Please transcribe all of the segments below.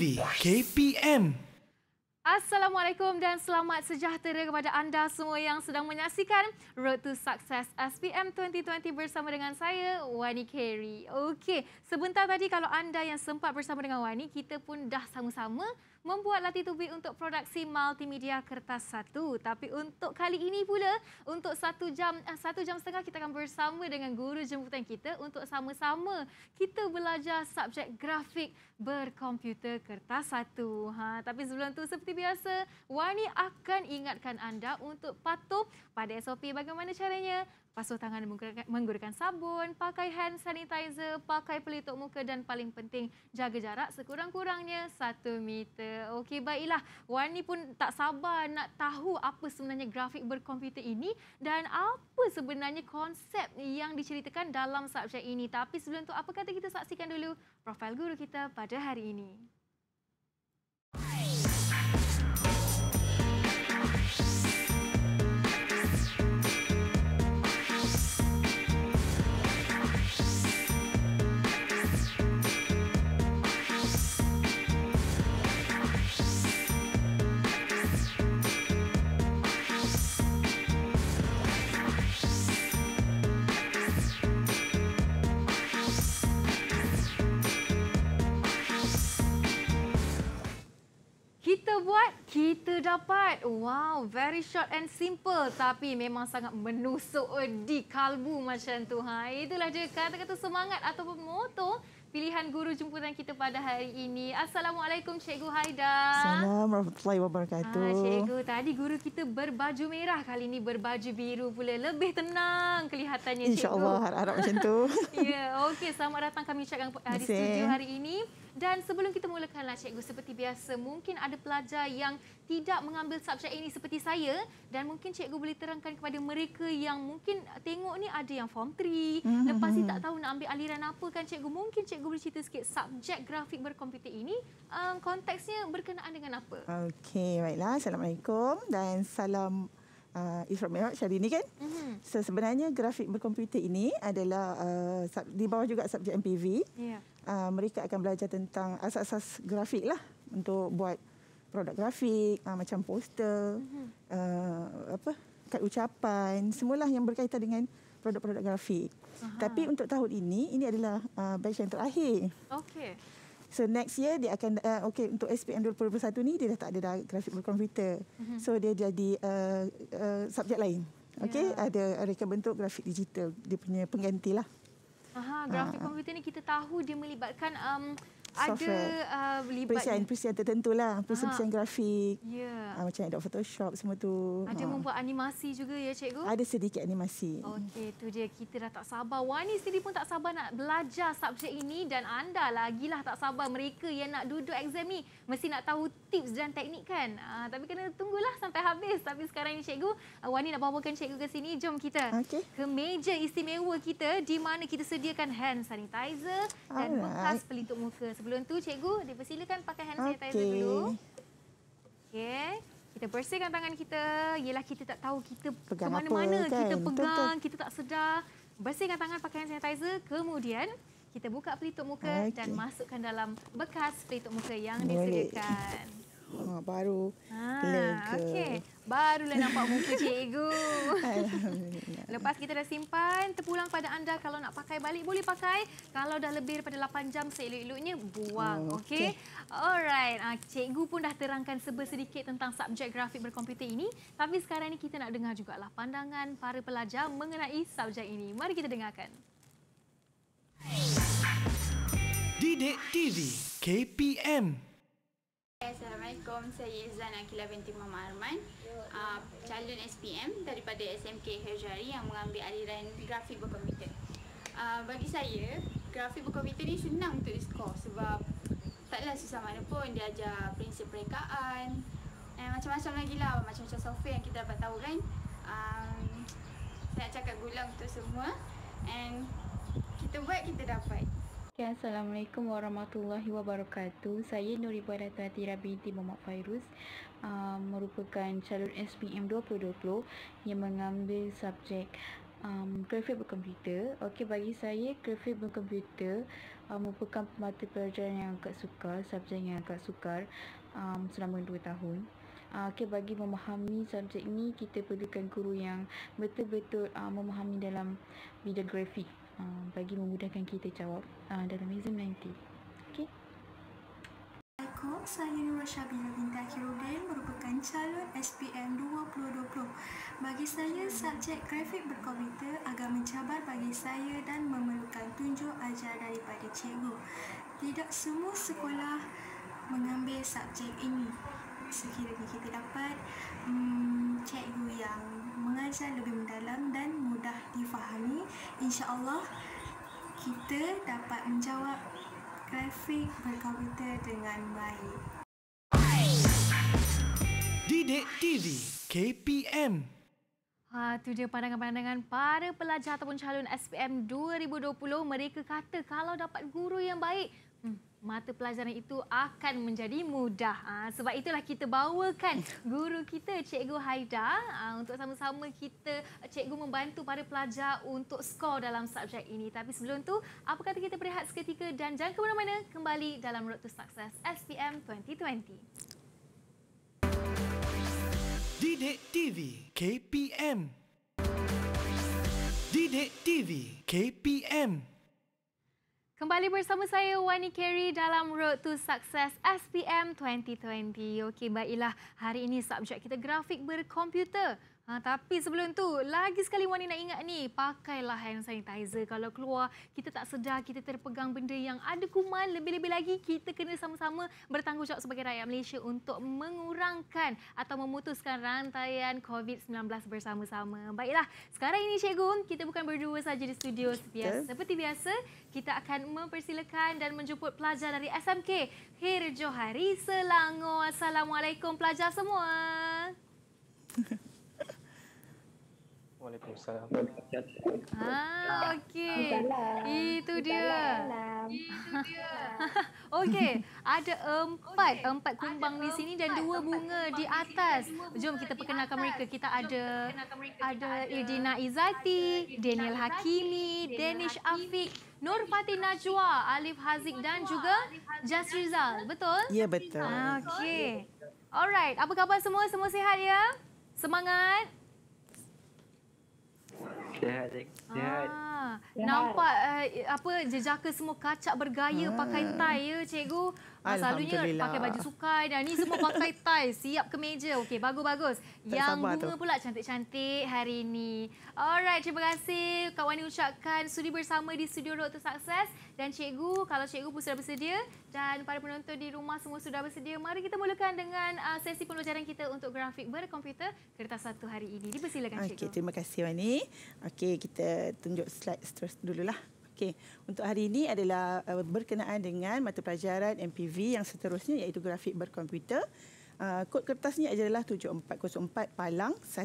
TV KPM. Assalamualaikum dan selamat sejahtera kepada anda semua yang sedang menyaksikan Road to Success SPM 2020 bersama dengan saya, Wani Carey. Okey, sebentar tadi kalau anda yang sempat bersama dengan Wani, kita pun dah sama-sama membuat lati tubi untuk produksi multimedia kertas satu. Tapi untuk kali ini pula, untuk satu jam eh, satu jam setengah kita akan bersama dengan guru jemputan kita untuk sama-sama kita belajar subjek grafik berkomputer kertas satu. Ha, tapi sebelum tu seperti biasa, Warni akan ingatkan anda untuk patuh pada SOP bagaimana caranya basuh tangan menggunakan, sabun, pakai hand sanitizer, pakai pelitup muka dan paling penting jaga jarak sekurang-kurangnya satu meter. Okey baiklah, Wani pun tak sabar nak tahu apa sebenarnya grafik berkomputer ini dan apa sebenarnya konsep yang diceritakan dalam subjek ini. Tapi sebelum tu apa kata kita saksikan dulu profil guru kita pada hari ini. buat? Kita dapat. Wow, very short and simple tapi memang sangat menusuk di kalbu macam tu. Ha, itulah dia kata-kata semangat ataupun moto pilihan guru jemputan kita pada hari ini. Assalamualaikum Cikgu Haida. Assalamualaikum warahmatullahi wabarakatuh. Ha, Cikgu, tadi guru kita berbaju merah. Kali ini berbaju biru pula. Lebih tenang kelihatannya Cikgu. InsyaAllah harap-harap macam tu. ya, okay Selamat datang kami ucapkan di studio hari ini. Dan sebelum kita mulakanlah cikgu seperti biasa, mungkin ada pelajar yang tidak mengambil subjek ini seperti saya dan mungkin cikgu boleh terangkan kepada mereka yang mungkin tengok ni ada yang form 3, mm-hmm. lepas ni mhm, tak mhm. tahu nak ambil aliran apa kan cikgu. Mungkin cikgu boleh cerita sikit subjek grafik berkomputer ini um, konteksnya berkenaan dengan apa? Okey, baiklah. Assalamualaikum dan salam uh, Isra Mi'raj hari ini kan. Mm-hmm. So sebenarnya grafik berkomputer ini adalah uh, di bawah juga subjek MPV. Yeah. Uh, mereka akan belajar tentang asas-asas grafik lah untuk buat produk grafik, uh, macam poster, mm-hmm. uh, apa kad ucapan, semualah yang berkaitan dengan produk-produk grafik. Aha. Tapi untuk tahun ini, ini adalah uh, batch yang terakhir. Okay. So next year dia akan uh, okay untuk SPM 2021 ni dia dah tak ada dah grafik berkomputer. Mm-hmm. So dia jadi uh, uh, subjek lain. Ya. Okey, yeah. ada reka bentuk grafik digital dia punya penggantilah. Aha, grafik komputer ah. ni kita tahu dia melibatkan um, ada uh, libat. Perisian, perisian tertentu lah. Perisian, ah. perisian grafik. Yeah. Ya. Uh, macam ada Photoshop semua tu. Ada uh. membuat animasi juga ya cikgu? Ada sedikit animasi. Okey, tu dia. Kita dah tak sabar. Wani sendiri pun tak sabar nak belajar subjek ini. Dan anda lagi lah tak sabar mereka yang nak duduk exam ni. Mesti nak tahu tips dan teknik kan? Uh, tapi kena tunggulah sampai habis. Tapi sekarang ni cikgu, uh, Wani nak bawakan cikgu ke sini. Jom kita okay. ke meja istimewa kita. Di mana kita sediakan hand sanitizer dan Alright. bekas pelitup muka sebelum tu cikgu dipersilakan pakai hand sanitizer okay. dulu. Okey. Kita bersihkan tangan kita. Yalah kita tak tahu kita pegang ke mana-mana apa, kita kan? pegang, betul, betul. kita tak sedar. Bersihkan tangan pakai hand sanitizer. Kemudian kita buka pelitup muka okay. dan masukkan dalam bekas pelitup muka yang disediakan. Boleh. Ha, baru ha, ah, lega. Okay. Barulah nampak muka cikgu. Lepas kita dah simpan, terpulang pada anda. Kalau nak pakai balik, boleh pakai. Kalau dah lebih daripada 8 jam, seelok-eloknya buang. Oh, okay. okay. Alright. Ah, cikgu pun dah terangkan seber sedikit tentang subjek grafik berkomputer ini. Tapi sekarang ini kita nak dengar juga lah pandangan para pelajar mengenai subjek ini. Mari kita dengarkan. Didik TV KPM Assalamualaikum, saya Izan Akila binti Mama Arman uh, Calon SPM daripada SMK Hejari yang mengambil aliran grafik berkomputer uh, Bagi saya, grafik berkomputer ni senang untuk diskor sebab taklah susah mana pun dia ajar prinsip perekaan eh, Macam-macam lagi lah, macam-macam software yang kita dapat tahu kan um, Saya nak cakap gulang untuk semua And kita buat, kita dapat Okay, ya, Assalamualaikum warahmatullahi wabarakatuh Saya Nuri Badatul Atira binti Muhammad Fairuz uh, Merupakan calon SPM 2020 Yang mengambil subjek um, grafik berkomputer Okey bagi saya grafik berkomputer uh, Merupakan mata pelajaran yang agak sukar Subjek yang agak sukar um, Selama 2 tahun uh, Okey bagi memahami subjek ini, Kita perlukan guru yang betul-betul uh, memahami dalam bidang grafik Ah, bagi memudahkan kita jawab uh, dalam exam nanti. Okey. saya Nur Syabila binti Akhirudin merupakan calon SPM 2020. Bagi saya, subjek grafik berkomputer agak mencabar bagi saya dan memerlukan tunjuk ajar daripada cikgu. Tidak semua sekolah mengambil subjek ini. Sekiranya kita dapat um, cikgu yang mengajar lebih mendalam dan mudah difahami. InsyaAllah kita dapat menjawab grafik berkomputer dengan baik. Didik TV KPM Ha, itu dia pandangan-pandangan para pelajar ataupun calon SPM 2020. Mereka kata kalau dapat guru yang baik, mata pelajaran itu akan menjadi mudah. Ah, sebab itulah kita bawakan guru kita, Cikgu Haida, ah, untuk sama-sama kita, Cikgu membantu para pelajar untuk skor dalam subjek ini. Tapi sebelum tu, apa kata kita berehat seketika dan jangan ke mana-mana kembali dalam Road to Success SPM 2020. Didik TV KPM Didik TV KPM Kembali bersama saya Wani Carey dalam Road to Success SPM 2020. Okey, baiklah. Hari ini subjek kita grafik berkomputer. Ha, tapi sebelum tu, lagi sekali Wani nak ingat ni, pakailah hand sanitizer. Kalau keluar, kita tak sedar, kita terpegang benda yang ada kuman. Lebih-lebih lagi, kita kena sama-sama bertanggungjawab sebagai rakyat Malaysia untuk mengurangkan atau memutuskan rantaian COVID-19 bersama-sama. Baiklah, sekarang ini Cikgu, kita bukan berdua saja di studio. Biasa. Seperti biasa, kita akan mempersilakan dan menjemput pelajar dari SMK, Herjohari Selangor. Assalamualaikum pelajar semua. Waalaikumsalam. Ha, ah, okey. Itu dia. okey, ada empat okay. empat kumbang ada di sini dan dua bunga di atas. Jom kita perkenalkan mereka. Kita ada ada Irdina Izati, Daniel Hakimi, Danish Afiq, Nur Fatin Najwa, Alif Haziq dan juga Jas Rizal. Betul? Ya, betul. Ah, okey. Alright, apa khabar semua? Semua sihat ya? Semangat? Sihat, sihat. Ah, nampak uh, apa jejaka semua kacak bergaya ha. pakai tie ya cikgu. Alhamdulillah. Selalunya pakai baju sukai dan ni semua pakai tie, siap ke meja. Okey, bagus-bagus. Yang bunga tu. pula cantik-cantik hari ini. Alright, terima kasih Kak Wani ucapkan sudi bersama di Studio Road to Success. Dan Cikgu, kalau Cikgu pun sudah bersedia dan para penonton di rumah semua sudah bersedia, mari kita mulakan dengan uh, sesi pembelajaran kita untuk grafik berkomputer kertas satu hari ini. Dipersilakan Cikgu. Okey, terima kasih Wani. Okey, kita tunjuk slide seterusnya dululah. lah. Okey, untuk hari ini adalah uh, berkenaan dengan mata pelajaran MPV yang seterusnya iaitu grafik berkomputer. Uh, kod kertasnya adalah 7404 palang 1.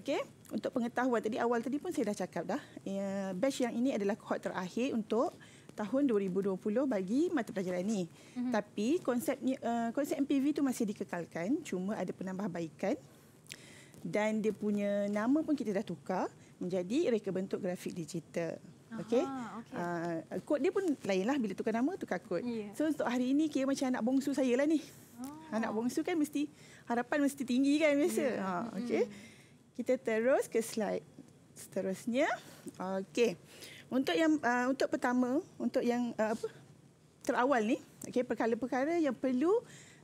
Okey, untuk pengetahuan tadi awal tadi pun saya dah cakap dah. Ya, batch yang ini adalah kod terakhir untuk tahun 2020 bagi mata pelajaran ini. Mm-hmm. Tapi konsepnya uh, konsep MPV tu masih dikekalkan, cuma ada penambahbaikan. Dan dia punya nama pun kita dah tukar menjadi reka bentuk grafik digital. Okey. Okay. Uh, ah, kod dia pun lainlah bila tukar nama tukar kod. Yeah. So untuk hari ini kira macam anak bongsu saya lah ni. Oh. Anak bongsu kan mesti harapan mesti tinggi kan biasa. Yeah. Ha okey. Mm. Kita terus ke slide seterusnya. Okey. Untuk yang uh, untuk pertama, untuk yang uh, apa? Terawal ni, okey perkara-perkara yang perlu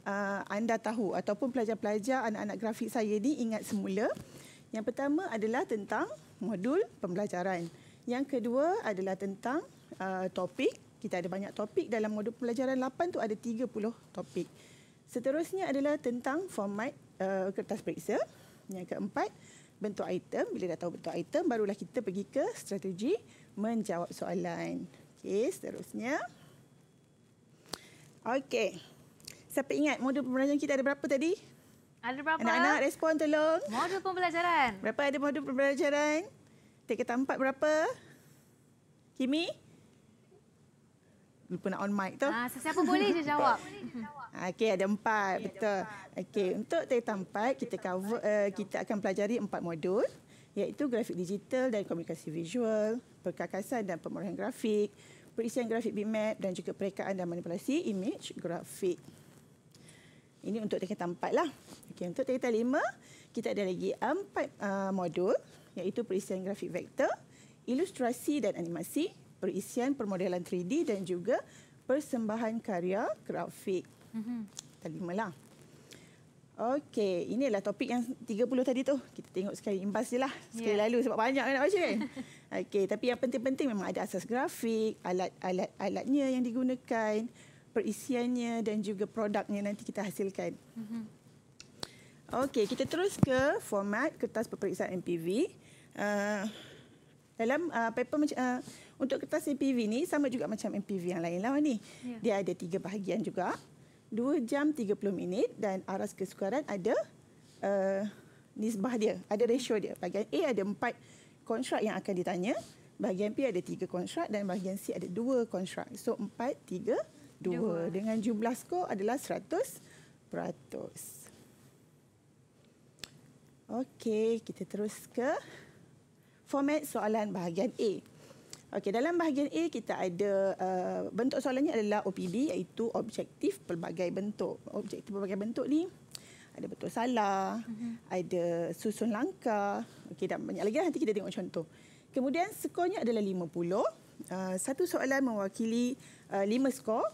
uh, anda tahu ataupun pelajar-pelajar anak-anak grafik saya ni ingat semula. Yang pertama adalah tentang modul pembelajaran. Yang kedua adalah tentang uh, topik. Kita ada banyak topik dalam modul pembelajaran 8 tu ada 30 topik. Seterusnya adalah tentang format uh, kertas periksa. Yang keempat, bentuk item. Bila dah tahu bentuk item, barulah kita pergi ke strategi menjawab soalan. Okey, seterusnya. Okey. Siapa ingat modul pembelajaran kita ada berapa tadi? Ada berapa? Anak-anak respon tolong. Modul pembelajaran. Berapa ada modul pembelajaran? Take kita empat berapa? Kimi? Lupa nak on mic tu. Ah, sesiapa boleh je jawab. Okey, ada empat. Okay, betul. Okey, untuk tiga empat, kita cover, uh, kita akan pelajari empat modul iaitu grafik digital dan komunikasi visual, perkakasan dan pemurahan grafik, perisian grafik bitmap dan juga perekaan dan manipulasi image grafik. Ini untuk tingkatan empat lah. Okay, untuk tingkatan lima, kita ada lagi empat uh, modul iaitu perisian grafik vektor, ilustrasi dan animasi, perisian permodelan 3D dan juga persembahan karya grafik. Kita mm-hmm. lima lah. Okey, inilah topik yang 30 tadi tu. Kita tengok sekali imbas je lah. Sekali yeah. lalu sebab banyak kan nak baca kan? Okey, tapi yang penting-penting memang ada asas grafik, alat-alat-alatnya yang digunakan, perisiannya dan juga produknya nanti kita hasilkan. Mm-hmm. Okey, kita terus ke format kertas peperiksaan MPV. Uh, ah, dalam uh, paper uh, untuk kertas MPV ni sama juga macam MPV yang lain lah ni. Ya. Dia ada tiga bahagian juga. 2 jam 30 minit dan aras kesukaran ada uh, nisbah dia, ada ratio dia. Bahagian A ada empat kontrak yang akan ditanya. Bahagian B ada tiga kontrak dan bahagian C ada dua kontrak. So empat, tiga, dua. Dengan jumlah skor adalah seratus peratus. Okey, kita terus ke format soalan bahagian A. Okey, dalam bahagian A kita ada uh, bentuk soalannya adalah OPB iaitu objektif pelbagai bentuk. Objektif pelbagai bentuk ni ada betul salah, uh-huh. ada susun langkah. Okey, dah banyak lagi lah, nanti kita tengok contoh. Kemudian skornya adalah 50. Uh, satu soalan mewakili uh, 5 skor.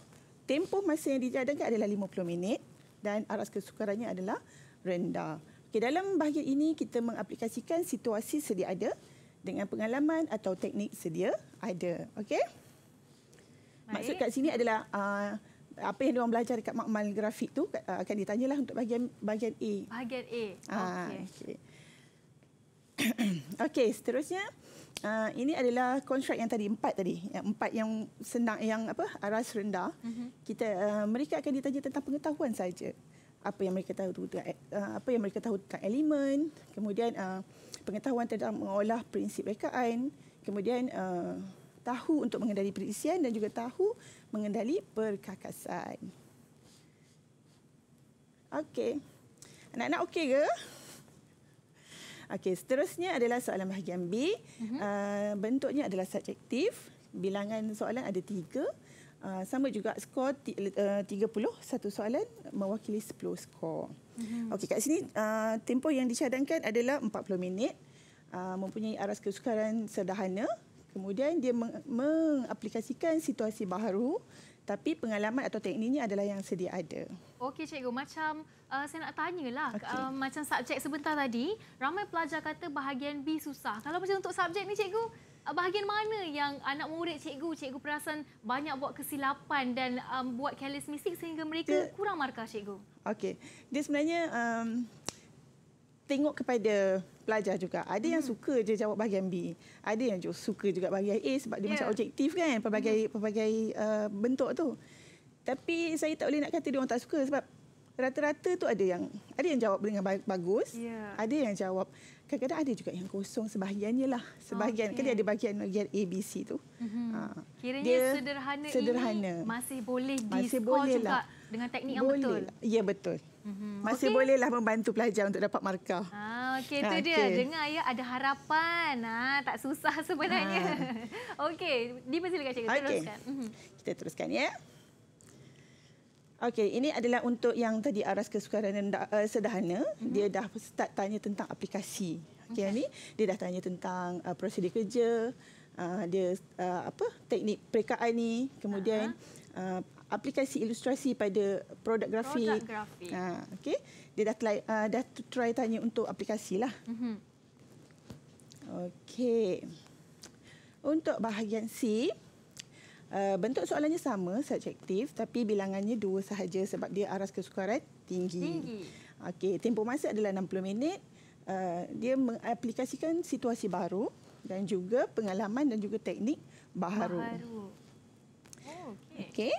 Tempoh masa yang dijadangkan adalah 50 minit dan aras kesukarannya adalah rendah. Okay, dalam bahagian ini kita mengaplikasikan situasi sedia ada dengan pengalaman atau teknik sedia ada. Okay. Maksud kat sini adalah uh, apa yang diorang belajar dekat makmal grafik tu uh, akan ditanyalah untuk bahagian bahagian A. Bahagian A. Uh, Okey. Okey, okay, seterusnya uh, ini adalah kontrak yang tadi empat tadi. Yang empat yang senang yang apa? aras rendah. Uh-huh. Kita uh, mereka akan ditanya tentang pengetahuan saja apa yang mereka tahu tentang uh, ah, apa yang mereka tahu tentang elemen, kemudian uh, pengetahuan tentang mengolah prinsip rekaan, kemudian uh, tahu untuk mengendali perisian dan juga tahu mengendali perkakasan. Okey. Anak-anak okey ke? Okey, seterusnya adalah soalan bahagian B. Uh-huh. Uh, bentuknya adalah subjektif. Bilangan soalan ada tiga. Uh, Ah, sama juga skor t- uh, 30 satu soalan mewakili 10 skor. Mm-hmm. Okey kat sini uh, tempoh yang dicadangkan adalah 40 minit. Uh, mempunyai aras kesukaran sederhana. Kemudian dia mengaplikasikan situasi baru tapi pengalaman atau tekniknya adalah yang sedia ada. Okey cikgu macam uh, saya nak tanyalah okay. uh, macam subjek sebentar tadi ramai pelajar kata bahagian B susah. Kalau macam untuk subjek ni cikgu Ah, bahagian mana yang anak murid cikgu cikgu perasan banyak buat kesilapan dan um, buat careless mistake sehingga mereka dia, kurang markah cikgu okey dia sebenarnya um, tengok kepada pelajar juga ada hmm. yang suka je jawab bahagian B ada yang juga suka juga bahagian A sebab dia yeah. macam objektif kan hmm. pelbagai hmm. pelbagai uh, bentuk tu tapi saya tak boleh nak kata dia orang tak suka sebab rata-rata tu ada yang ada yang jawab dengan bagus yeah. ada yang jawab kadang-kadang ada juga yang kosong sebahagiannya lah sebahagian okay. kan dia ada bahagian bahagian ABC tu mm-hmm. ha. kiranya dia sederhana, sederhana ini masih boleh masih boleh lah dengan teknik boleh yang betul lah. ya betul Mm-hmm. Masih okay. bolehlah membantu pelajar untuk dapat markah. Ah, okey itu ha, dia. Okay. Dengar ya ada harapan. Ah, ha, tak susah sebenarnya. Ha. okey, dipersilakan cikgu okay. teruskan. Mm-hmm. Kita teruskan ya. Okey, ini adalah untuk yang tadi aras kesukaran yang uh, eh, sederhana. Mm-hmm. Dia dah start tanya tentang aplikasi. Okey, okay. ni dia dah tanya tentang uh, prosedur kerja, uh, dia uh, apa teknik perekaan ni, kemudian uh-huh. uh, aplikasi ilustrasi pada produk grafik. Produk grafik. Ha, okay. Dia dah, try, uh, dah try tanya untuk aplikasi lah. Mm-hmm. Okay. Untuk bahagian C, Eh, bentuk soalannya sama, subjektif tapi bilangannya dua sahaja sebab dia aras kesukaran tinggi. Tinggi. Okey, tempoh masa adalah 60 minit. Uh, dia mengaplikasikan situasi baru dan juga pengalaman dan juga teknik baharu. Baharu. Oh, Okey. Okay.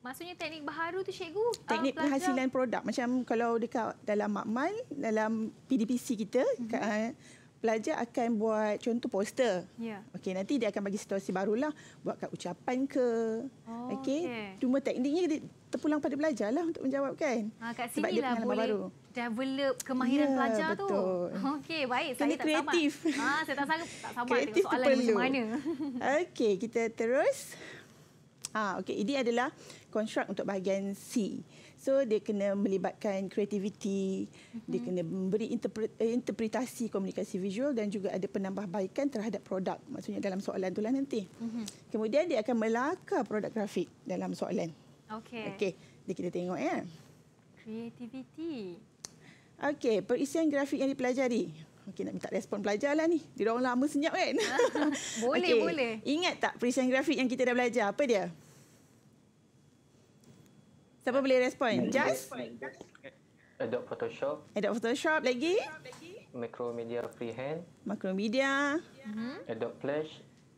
Maksudnya teknik baharu tu cikgu? Ah, teknik uh, penghasilan produk. Macam kalau dekat dalam makmal, dalam PDPC kita, mm-hmm pelajar akan buat contoh poster. Ya. Yeah. Okey, nanti dia akan bagi situasi barulah, buatkan ucapan ke. Oh, Okey. Okay. Cuma tekniknya terpulang pada pelajarlah untuk menjawab kan. Ha, ah, kat Sebab dia lah pengalaman boleh. baru develop kemahiran yeah, pelajar betul. tu. Okey, baik. Kena saya kreatif. tak sama. Ha, ah, saya tak sama, tak sama tengok soalan perlu. mana. Okey, kita terus. Ha, okey, ini adalah construct untuk bahagian C. So dia kena melibatkan kreativiti, mm-hmm. dia mhm. kena memberi eh, interpretasi komunikasi visual dan juga ada penambahbaikan terhadap produk. Maksudnya dalam soalan tu nanti. Mm-hmm. Kemudian dia akan melakar produk grafik dalam soalan. Okey. Okey, jadi kita tengok ya. Kreativiti. Okey, perisian grafik yang dipelajari. Okey, nak minta respon pelajar lah ni. Dia orang lama senyap kan? boleh, okay. boleh. Ingat tak perisian grafik yang kita dah belajar? Apa dia? Siapa uh, boleh respon? Just? Adobe Photoshop. Adobe Photoshop lagi? Macromedia Freehand. Macromedia. Mm-hmm. Adobe Flash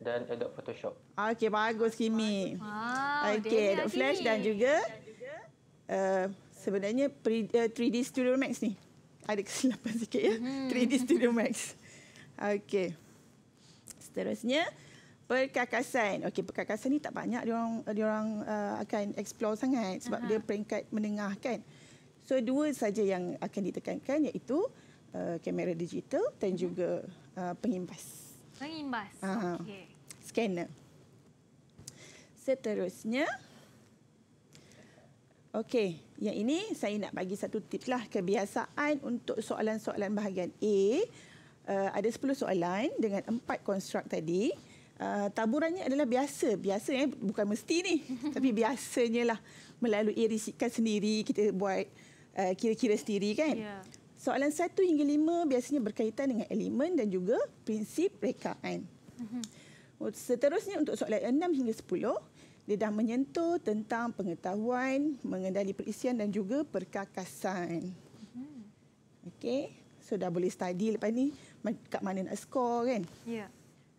dan Adobe Photoshop. Okey, bagus Kimi. Okay, Okey, Adobe Flash dan juga, dan juga uh, sebenarnya 3D uh, Studio Max ni. Ada kesilapan sikit ya. Mm-hmm. 3D Studio Max. Okey. Seterusnya perkakasan. Okey, perkakasan ni tak banyak dia orang dia orang uh, akan explore sangat sebab Aha. dia peringkat menengah kan. So dua saja yang akan ditekankan iaitu uh, kamera digital dan Aha. Mhm. juga uh, pengimbas. Pengimbas. Uh, Okey. Scanner. Seterusnya Okey, yang ini saya nak bagi satu tip lah kebiasaan untuk soalan-soalan bahagian A. Uh, ada 10 soalan dengan empat konstruk tadi. Ah, taburannya adalah biasa. Biasa eh, bukan mesti ni. Tapi biasanya lah melalui risikan sendiri, kita buat uh, kira-kira sendiri kan. Yeah. Soalan satu hingga lima biasanya berkaitan dengan elemen dan juga prinsip rekaan. Mm-hmm. Seterusnya untuk soalan enam hingga sepuluh, dia dah menyentuh tentang pengetahuan, mengendali perisian dan juga perkakasan. Mm-hmm. Okey, so dah boleh study lepas ni kat mana nak skor kan. Ya. Yeah.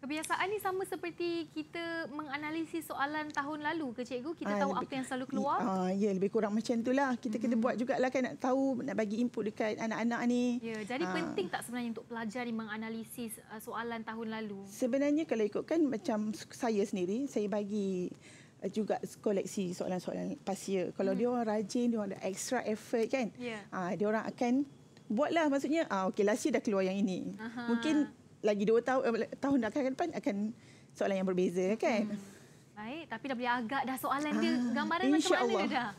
Kebiasaan ni sama seperti kita menganalisis soalan tahun lalu ke cikgu? Kita ha, tahu lebih, apa yang selalu keluar? Ha, ya, lebih kurang macam tu lah. Kita mm-hmm. kena hmm. buat jugalah kan nak tahu, nak bagi input dekat anak-anak ni. Ya, jadi ha. penting tak sebenarnya untuk pelajar ni menganalisis soalan tahun lalu? Sebenarnya kalau ikutkan macam saya sendiri, saya bagi eh, juga koleksi soalan-soalan pasir. Kalau hmm. dia orang rajin, dia orang ada extra effort kan? Yeah. Ya. Ha, dia orang akan buatlah maksudnya ah okey last year dah keluar yang ini. Aha. Mungkin lagi dua eh, tahun tahun akan depan akan soalan yang berbeza kan. Hmm. Baik, tapi dah boleh agak dah soalan dia ah, gambaran macam mana Allah. dah.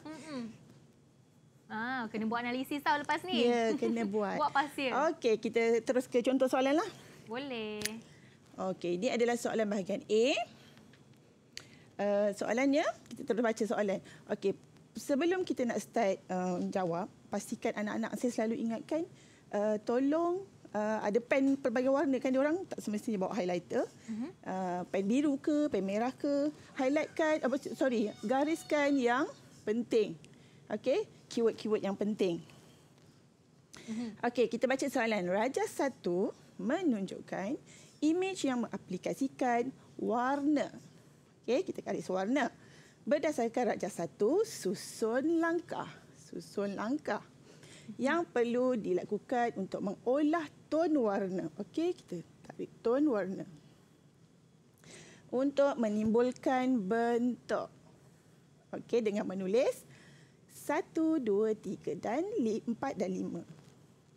Ah, kena buat analisis tau lepas ni. Ya, kena buat. buat pasir. Okey, kita terus ke contoh soalan lah. Boleh. Okey, ini adalah soalan bahagian A. Uh, soalannya, kita terus baca soalan. Okey, sebelum kita nak start uh, jawab, pastikan anak-anak saya selalu ingatkan, uh, tolong uh, ada pen pelbagai warna kan diorang tak semestinya bawa highlighter. Uh-huh. Uh, pen biru ke, pen merah ke, highlightkan apa uh, sorry, gariskan yang penting. Okey, keyword-keyword yang penting. Mhm. Okey, kita baca soalan. Raja satu menunjukkan imej yang mengaplikasikan warna. Okey, kita garis warna. Berdasarkan Raja satu, susun langkah. Susun langkah. Yang perlu dilakukan untuk mengolah tone warna. Okey, kita tarik tone warna. Untuk menimbulkan bentuk. Okey, dengan menulis. Satu, dua, tiga dan empat dan lima.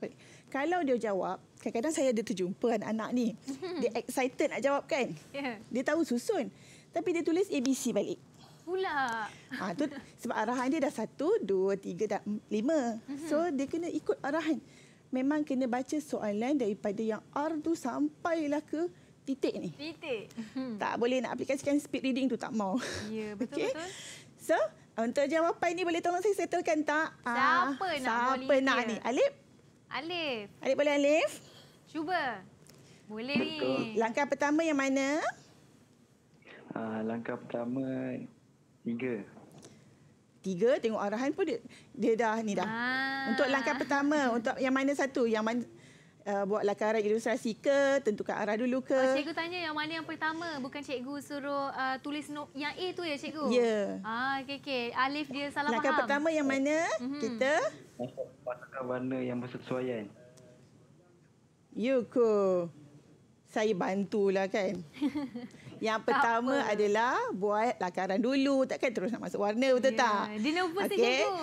Okay. Kalau dia jawab, kadang-kadang saya ada terjumpa anak-anak ni. Dia excited nak jawab kan? Ya. Dia tahu susun. Tapi dia tulis ABC balik. Pula. Ha, tu, sebab arahan dia dah satu, dua, tiga dan lima. So, dia kena ikut arahan memang kena baca soalan daripada yang R tu sampailah ke titik ni. Titik. Hmm. Tak boleh nak aplikasikan speed reading tu tak mau. Ya, betul-betul. Okay. So, untuk jawapan ni boleh tolong saya settlekan tak? Ah, siapa ah, nak Siapa nak, ni? Alif? Alif. Alif boleh Alif? Cuba. Boleh ni. Langkah pertama yang mana? Ah, langkah pertama tiga tiga tengok arahan pun dia, dia dah ni dah. Ah. Untuk langkah pertama untuk yang mana satu yang mana Uh, buat lakaran ilustrasi ke, tentukan arah dulu ke. Oh, cikgu tanya yang mana yang pertama, bukan cikgu suruh uh, tulis note yang A tu ya cikgu? Ya. Yeah. Ah, okay, okay. Alif dia salah Langkah faham. Lakaran pertama yang mana oh. kita? Masukkan warna yang bersesuaian. Yuko, Saya bantulah kan. Yang pertama tak adalah buat lakaran dulu. Takkan terus nak masuk warna, betul yeah. tak? Dia nervous okay. macam tu.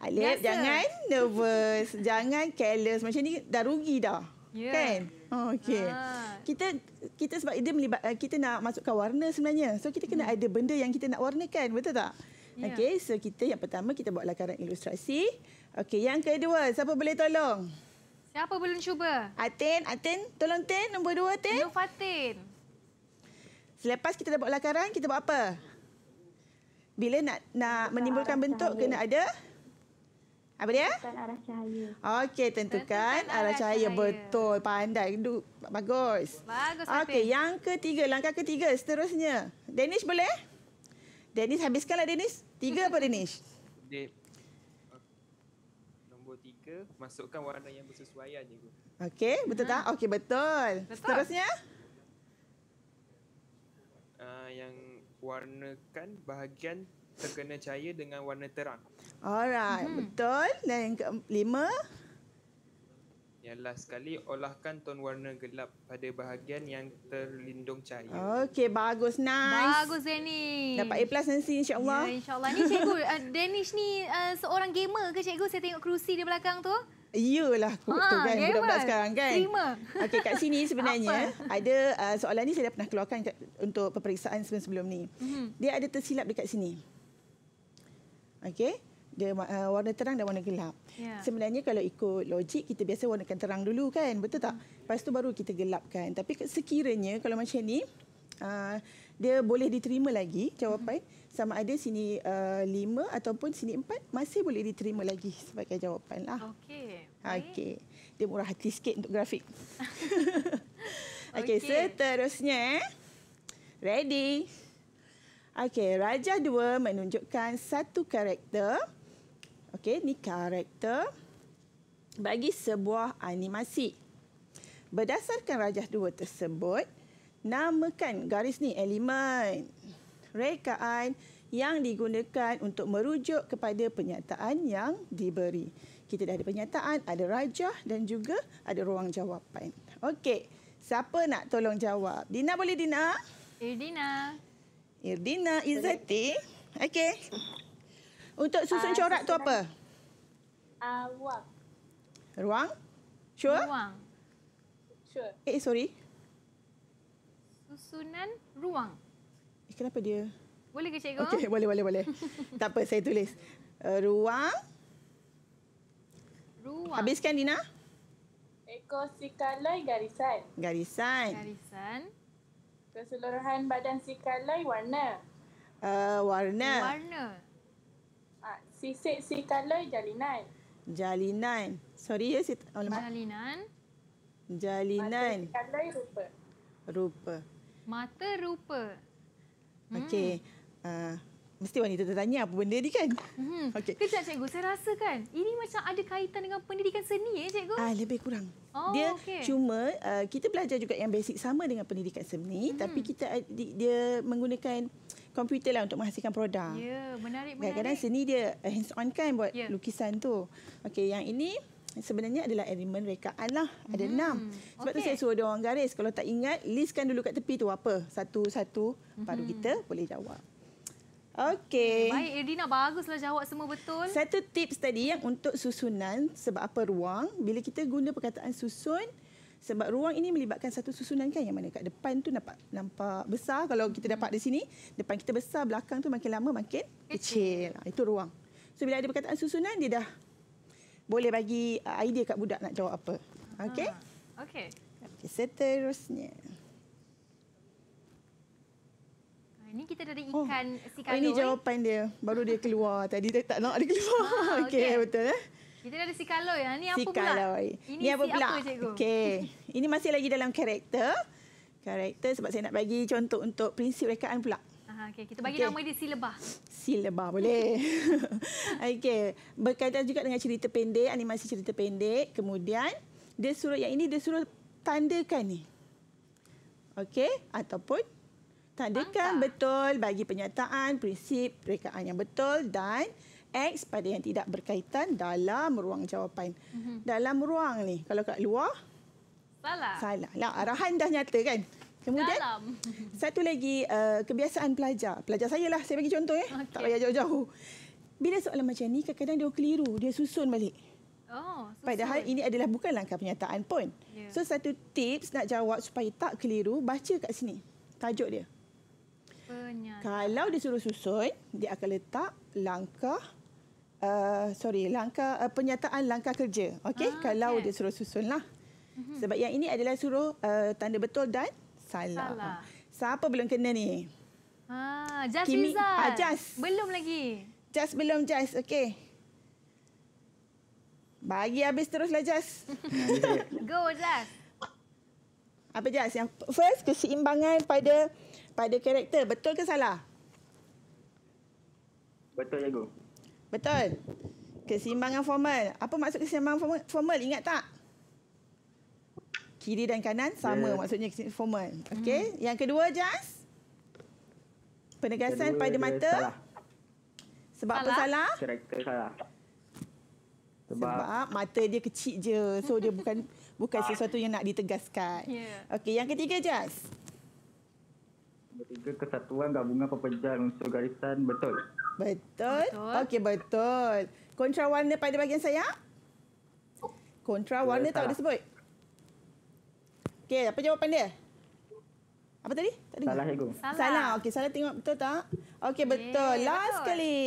Alip, Biasa. jangan nervous. jangan careless. Macam ni dah rugi dah. Yeah. Kan? Oh, okay. Ah. Kita kita sebab dia melibat, eh, kita nak masukkan warna sebenarnya. So, kita kena hmm. ada benda yang kita nak warnakan, betul tak? Yeah. Okay, so kita yang pertama kita buat lakaran ilustrasi. Okay, yang kedua, siapa boleh tolong? Siapa belum cuba? Atin, Atin. Tolong Tin, nombor dua Tin. Nur Fatin. Selepas kita dah buat lakaran, kita buat apa? Bila nak nak menimbulkan bentuk, kena ada? Apa dia? Tentukan arah cahaya. Okey, tentukan, tentukan arah, arah cahaya. cahaya. Betul, pandai. Duk. Bagus. Bagus. Okey, yang ketiga, langkah ketiga seterusnya. Danish boleh? Danish, habiskanlah Danish. Tiga apa Danish? Nombor tiga, masukkan warna yang bersesuaian Okey, betul tak? Hmm. Okey, betul. betul. Seterusnya? Seterusnya? yang warnakan bahagian terkena cahaya dengan warna terang. Alright, hmm. betul. Dan yang kelima? Yang last sekali, olahkan ton warna gelap pada bahagian yang terlindung cahaya. Okey bagus. Nice. Bagus, Danish. Dapat A plus nanti, insyaAllah. Ya, insyaAllah. Ni cikgu, uh, Danish ni uh, seorang gamer ke cikgu? Saya tengok kerusi di belakang tu iyalah kot ha, ah, tu kan budak-budak sekarang kan. Terima. Okey kat sini sebenarnya ada uh, soalan ni saya dah pernah keluarkan kat, untuk peperiksaan sebelum-sebelum ni. Mm-hmm. Dia ada tersilap dekat sini. Okey. Dia uh, warna terang dan warna gelap. Yeah. Sebenarnya kalau ikut logik kita biasa warna warnakan terang dulu kan. Betul tak? Mm. Lepas tu baru kita gelapkan. Tapi sekiranya kalau macam ni uh, dia boleh diterima lagi jawapan hmm. sama ada sini uh, lima uh, ataupun sini empat masih boleh diterima lagi sebagai jawapan lah. Okay. Okay. Dia murah hati sikit untuk grafik. Okay. okay. seterusnya. Ready. Okay. Raja Dua menunjukkan satu karakter. Okay. ni karakter bagi sebuah animasi. Berdasarkan Raja Dua tersebut, namakan garis ni elemen rekaan yang digunakan untuk merujuk kepada pernyataan yang diberi. Kita dah ada pernyataan, ada rajah dan juga ada ruang jawapan. Okey, siapa nak tolong jawab? Dina boleh Dina? Irdina. Irdina Izati. Okey. Untuk susun uh, corak susun tu apa? Uh, ah, ruang. Ruang? Sure? Ruang. Sure. Eh, sorry susunan ruang. Eh, kenapa dia? Boleh ke cikgu? Okey, boleh boleh boleh. tak apa, saya tulis. Uh, ruang. Ruang. Habiskan Dina. Ekor sikalai garisan. Garisan. Garisan. Keseluruhan badan sikalai warna. Uh, warna. Warna. Ah, Sisi sikalai jalinan. Jalinan. Sorry ya, Sita. Oh, jalinan. Jalinan. Mata sikalai rupa. Rupa. Mata rupa. Hmm. Okey. Uh, mesti wanita tertanya apa benda ni kan? Hmm. Okey. Kejap cikgu, saya rasa kan ini macam ada kaitan dengan pendidikan seni ya cikgu? Ah, lebih kurang. Oh, dia okay. cuma uh, kita belajar juga yang basic sama dengan pendidikan seni hmm. tapi kita dia menggunakan komputer lah untuk menghasilkan produk. Ya, menarik menarik. Kadang-kadang seni dia hands on kan buat yeah. lukisan tu. Okey, yang ini sebenarnya adalah elemen rekaan lah. Ada hmm. enam. Sebab okay. tu saya suruh dia orang garis. Kalau tak ingat, listkan dulu kat tepi tu apa. Satu-satu hmm. baru kita boleh jawab. Okey. Hmm, baik, Irina baguslah jawab semua betul. Satu tips tadi yang untuk susunan sebab apa ruang. Bila kita guna perkataan susun, sebab ruang ini melibatkan satu susunan kan yang mana kat depan tu nampak nampak besar kalau kita hmm. dapat di sini depan kita besar belakang tu makin lama makin kecil, kecil. Ha, itu ruang so bila ada perkataan susunan dia dah boleh bagi uh, idea kat budak nak jawab apa. Okey? Ah, okey. Okey, seterusnya. Ah, ini kita dari oh, ikan oh. si kanoi. Oh, ini jawapan dia. Baru dia keluar. Tadi dia tak nak dia keluar. Ah, Okey, okay. betul. Eh? Kita dah ada si kaloi. Ah, ini apa si pula? Ini, ini apa si pula? apa, cikgu? Okey. Ini masih lagi dalam karakter. Karakter sebab saya nak bagi contoh untuk prinsip rekaan pula. Okay, kita bagi okay. nama dia Silebah. Silebah boleh. Okay, berkaitan juga dengan cerita pendek, animasi cerita pendek. Kemudian dia suruh yang ini dia suruh tandakan ni. Okey, ataupun tandakan Angka. betul bagi penyataan, prinsip, rekaan yang betul dan X pada yang tidak berkaitan dalam ruang jawapan. Mm-hmm. Dalam ruang ni, kalau kat luar, salah. Salah. Lah, arahan dah nyata kan? Kemudian Dalam. satu lagi uh, kebiasaan pelajar. Pelajar saya lah, saya bagi contoh Eh. Okay. Tak payah jauh-jauh. Bila soalan macam ni kadang-kadang dia keliru, dia susun balik. Oh, susun. Padahal ini adalah bukan langkah penyataan pun. Yeah. So satu tips nak jawab supaya tak keliru, baca kat sini tajuk dia. Penyataan. Kalau dia suruh susun, dia akan letak langkah uh, sorry, langkah uh, eh, penyataan langkah kerja. Okey, ah, kalau okay. dia suruh susunlah. Mm-hmm. Sebab yang ini adalah suruh uh, tanda betul dan Salah. Salah. Siapa belum kena ni? Ha, Kimi. Ah, Jas. Belum lagi. Jas belum, Jas. Okey. Bagi habis teruslah, Jas. Go, Jas. Apa Jas? Yang first, keseimbangan pada pada karakter. Betul ke salah? Betul, Jago. Betul. Keseimbangan formal. Apa maksud keseimbangan formal? Ingat tak? kiri dan kanan sama yeah. maksudnya formal. Okey. Mm. Yang kedua jas penegasan kedua pada mata. Salah. Sebab salah. apa salah? Karakter salah. Sebab, Sebab mata dia kecil je. So dia bukan bukan sesuatu yang nak ditegaskan. Yeah. Okey, yang ketiga jas. Ketiga kesatuan gabungan pepejal unsur garisan betul. Betul. betul. Okey, betul. Kontra warna pada bahagian saya? Kontra warna tak ada sebut. Okey, apa jawapan dia? Apa tadi? Tak Salah, cikgu. Salah. salah. Okey, salah tengok betul tak? Okey, betul. Yeay, Last betul. kali.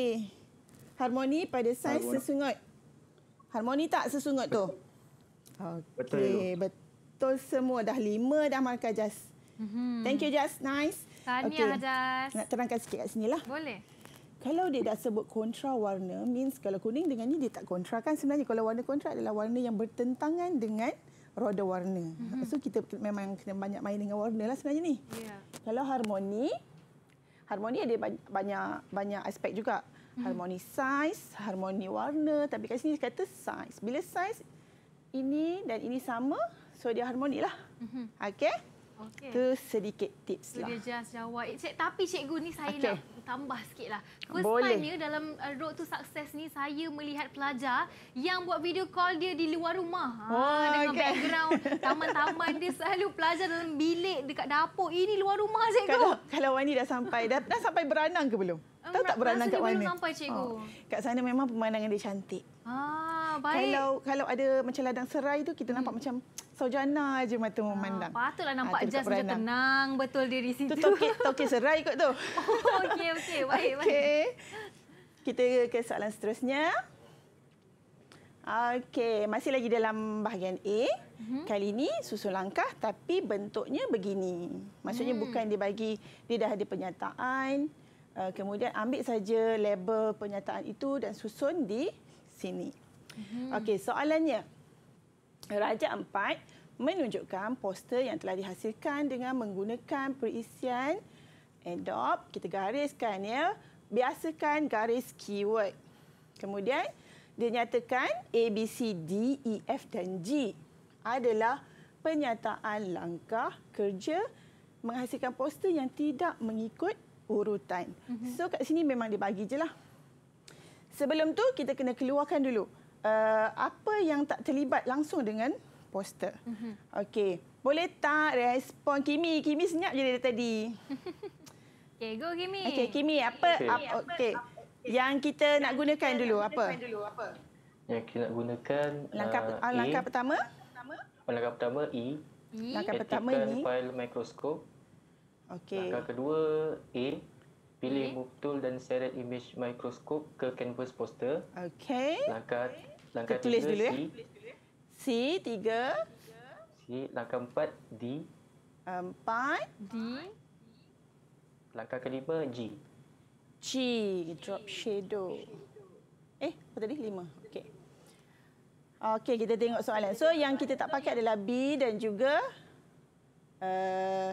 Harmoni pada sains sesungut. Harmoni tak sesungut betul. tu? Okay. Betul. Okey, betul semua. Dah lima dah markah Jas. Mm-hmm. Thank you, Jas. Nice. Tahniah, okay. Jas. Nak terangkan sikit kat sini lah. Boleh. Kalau dia dah sebut kontra warna, means kalau kuning dengan ni dia tak kontra kan sebenarnya. Kalau warna kontra adalah warna yang bertentangan dengan roda warna. Mm-hmm. So kita memang kena banyak main dengan warna lah sebenarnya ni. Yeah. Kalau harmoni, harmoni ada banyak banyak aspek juga. Mm-hmm. Harmoni size, harmoni warna. Tapi kat sini dia kata size. Bila size ini dan ini sama, so dia harmoni lah. Mm-hmm. Okay? Okay. Itu sedikit tips lah. so lah. Dia just jawab. Eh, cik, tapi cikgu ni saya okay. nak tambah sikit lah. First Boleh. time dalam uh, Road to Success ni, saya melihat pelajar yang buat video call dia di luar rumah. Ha, oh, dengan okay. background, taman-taman dia selalu pelajar dalam bilik dekat dapur. Ini luar rumah, cikgu. Kalau, kalau Wani dah sampai, dah, dah sampai beranang ke belum? Eh, Tahu tak beranang kat mana? Belum sampai, cikgu. Oh, kat sana memang pemandangan dia cantik. Ah, baik. Kalau kalau ada macam ladang serai tu, kita hmm. nampak macam... Sojana aja mata ah, memandang. Ha, patutlah nampak ha, ah, just macam tenang betul dia di situ. Okey tokek, tokek serai kot tu. Oh, okey, okey. Baik, okay. baik. Kita ke soalan seterusnya. Okey, masih lagi dalam bahagian A. Hmm. Kali ini susun langkah tapi bentuknya begini. Maksudnya hmm. bukan dia bagi, dia dah ada pernyataan. Uh, kemudian ambil saja label pernyataan itu dan susun di sini. Hmm. Okey, soalannya. Raja Empat menunjukkan poster yang telah dihasilkan dengan menggunakan perisian Adobe. Kita gariskan ya. Biasakan garis keyword. Kemudian dia nyatakan A, B, C, D, E, F dan G adalah penyataan langkah kerja menghasilkan poster yang tidak mengikut urutan. Mm-hmm. So kat sini memang dibagi je lah. Sebelum tu kita kena keluarkan dulu. Uh, apa yang tak terlibat langsung dengan poster. Mm-hmm. Okey, boleh tak respon Kimi? Kimi senyap je dari tadi. Okey, go Kimi. Okey, Kimi, apa okay. Okay. Okay. okay. yang kita yang nak gunakan kita dulu apa? dulu apa? Yang kita nak gunakan langkah, uh, ah, langkah, langkah pertama? Langkah pertama E. e. Langkah pertama ni. E. file mikroskop. Okey. Langkah kedua A. Pilih e. move tool dan seret image mikroskop ke canvas poster. Okey. Langkah langkah tiga, C, dulu ya. C, tiga. C, langkah empat, D. Empat. D. Langkah kelima, G. G, drop shadow. Eh, apa tadi? Lima. Okey. Okey, kita tengok soalan. So, yang kita tak pakai adalah B dan juga uh,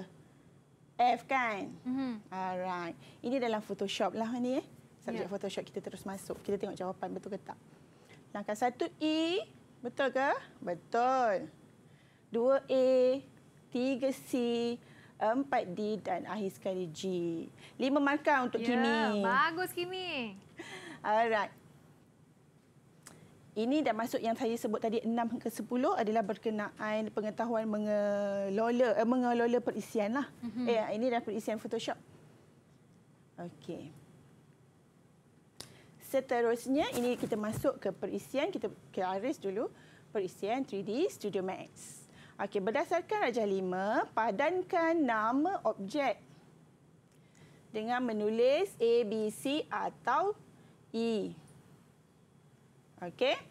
F kan? Mm-hmm. Alright. Ini dalam Photoshop lah ni. Eh? Subjek yeah. Photoshop kita terus masuk. Kita tengok jawapan betul ke tak. Sedangkan satu E, betul ke? Betul. Dua A, e, tiga C, empat D dan akhir sekali G. Lima markah untuk yeah, Kimi. Ya, bagus Kimi. Alright. Ini dah masuk yang saya sebut tadi enam ke sepuluh adalah berkenaan pengetahuan mengelola eh, mengelola perisian lah. Mm-hmm. Eh, ini dah perisian Photoshop. Okey. Seterusnya, ini kita masuk ke perisian, kita ke Aris dulu, perisian 3D Studio Max. Okey, berdasarkan Rajah 5, padankan nama objek dengan menulis A, B, C atau E. Okey. Hmm.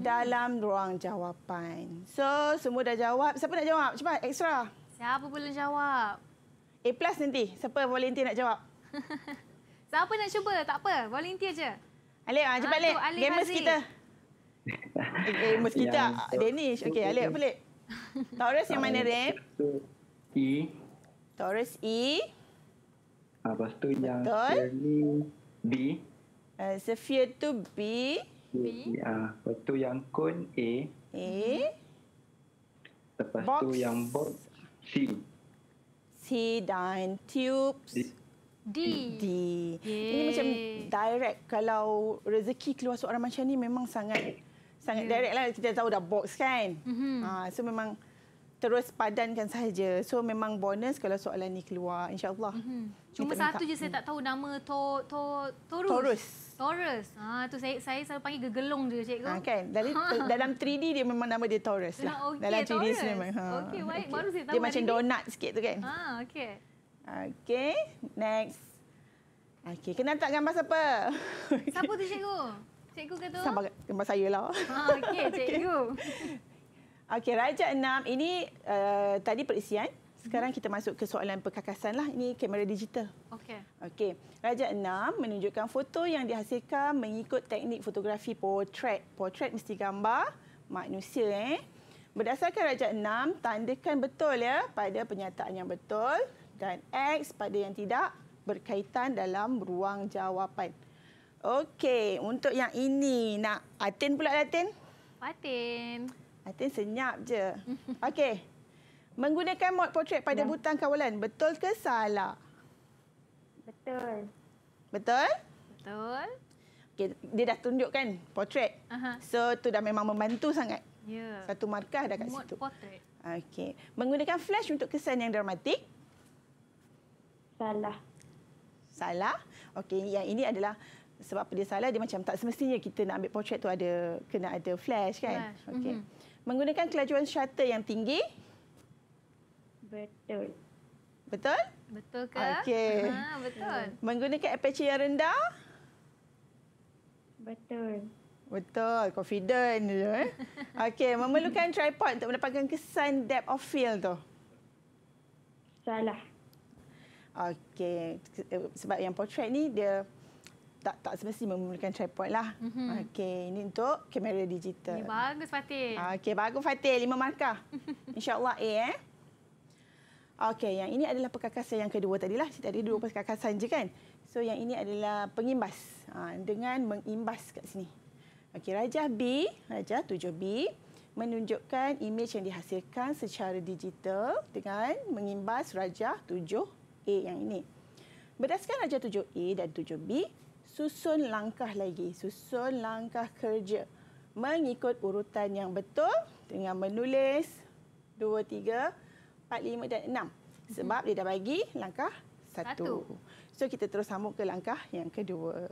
Dalam ruang jawapan. So, semua dah jawab. Siapa nak jawab? Cepat, ekstra. Siapa boleh jawab? A plus nanti. Siapa volunteer nak jawab? Siapa nak cuba? Tak apa. Volunteer je. Alif, ah, cepat ah, Alif. Alif Gamers kita. Eh, gamers kita. Ah, Danish. Okey, Alif pelik. Taurus yang mana, Rem? E. Taurus E. Ah, lepas tu yang Betul. B. Uh, eh, Sophia tu B. B. Ah, lepas tu yang Kun A. A. Lepas tu yang Box C. C dan Tubes. D. D. Ini macam direct kalau rezeki keluar seorang macam ni memang sangat sangat yeah. direct lah kita tahu dah box kan. Mm-hmm. Ha, so memang terus padankan saja. So memang bonus kalau soalan ni keluar insya-Allah. Mm-hmm. Cuma minta, satu je saya tak tahu nama to to Taurus. Taurus. Taurus. Ha ah, tu saya saya selalu panggil gegelong dia cikgu. Ha kan. Dari, dalam 3D dia memang nama dia Taurus lah. Okay, dalam 3D Taurus. memang. Ha. Okey baik okay. baru saya tahu. Dia macam donat dia. sikit tu kan. Ha okey. Okey, next. Okey, kena tak gambar siapa? Siapa tu cikgu? Cikgu ke tu? Sama gambar saya lah. Ah, okey, cikgu. Okey, raja enam. Ini uh, tadi perisian. Sekarang mhm. kita masuk ke soalan perkakasan. Lah. Ini kamera digital. Okey. Okey. Raja enam menunjukkan foto yang dihasilkan mengikut teknik fotografi portret. Portret mesti gambar manusia. Eh. Berdasarkan raja enam, tandakan betul ya pada pernyataan yang betul dan X pada yang tidak berkaitan dalam ruang jawapan. Okey, untuk yang ini nak Atin pula Latin? Lah, Atin. Atin senyap je. Okey. Menggunakan mod portrait pada ya. butang kawalan, betul ke salah? Betul. Betul? Betul. Okey, dia dah tunjukkan portrait. Aha. So tu dah memang membantu sangat. Ya. Satu markah dah kat situ. Mod portrait. Okey. Menggunakan flash untuk kesan yang dramatik? Salah. Salah? Okey, yang ini adalah sebab dia salah, dia macam tak semestinya kita nak ambil portrait tu ada kena ada flash kan? Flash. Okay. Mm -hmm. Menggunakan kelajuan shutter yang tinggi? Betul. Betul? Betul ke? Okey. Ah, betul. Menggunakan aperture yang rendah? Betul. Betul. Confident je. Eh? Okey. Memerlukan tripod untuk mendapatkan kesan depth of field tu? Salah. Okey, eh, sebab yang portrait ni dia tak tak semestinya menggunakan tripod lah. Mm-hmm. Okey, ini untuk kamera digital. Ini bagus Fatih. Okey, bagus Fatih. Lima markah. InsyaAllah A eh. Okey, yang ini adalah perkakasan yang kedua tadi lah. Tadi dua hmm. perkakasan je kan. So yang ini adalah pengimbas. Ha, dengan mengimbas kat sini. Okey, rajah B, rajah 7B menunjukkan imej yang dihasilkan secara digital dengan mengimbas rajah 7 A yang ini. Berdasarkan ajar 7A dan 7B, susun langkah lagi. Susun langkah kerja mengikut urutan yang betul dengan menulis 2, 3, 4, 5 dan 6. Sebab dia dah bagi langkah satu. 1. So kita terus sambung ke langkah yang kedua.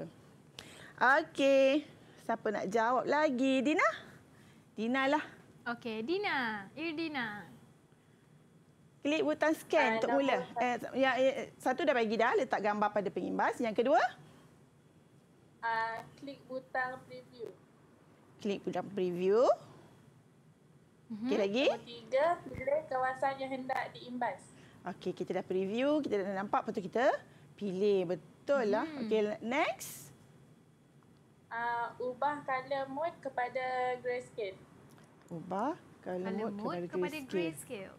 Okey. Siapa nak jawab lagi? Dina? Dina lah. Okey, Dina. Irdina. Dina klik butang scan uh, untuk mula. Eh, yang, eh, ya, satu dah bagi dah, letak gambar pada pengimbas. Yang kedua? Uh, klik butang preview. Klik butang preview. Mhm. Okey lagi. Nombor tiga, pilih kawasan yang hendak diimbas. Okey, kita dah preview, kita dah nampak, lepas kita pilih. Betul lah. Hmm. Okey, next. Uh, ubah color mode kepada grayscale. Ubah color, color mode, mode kepada, grayscale.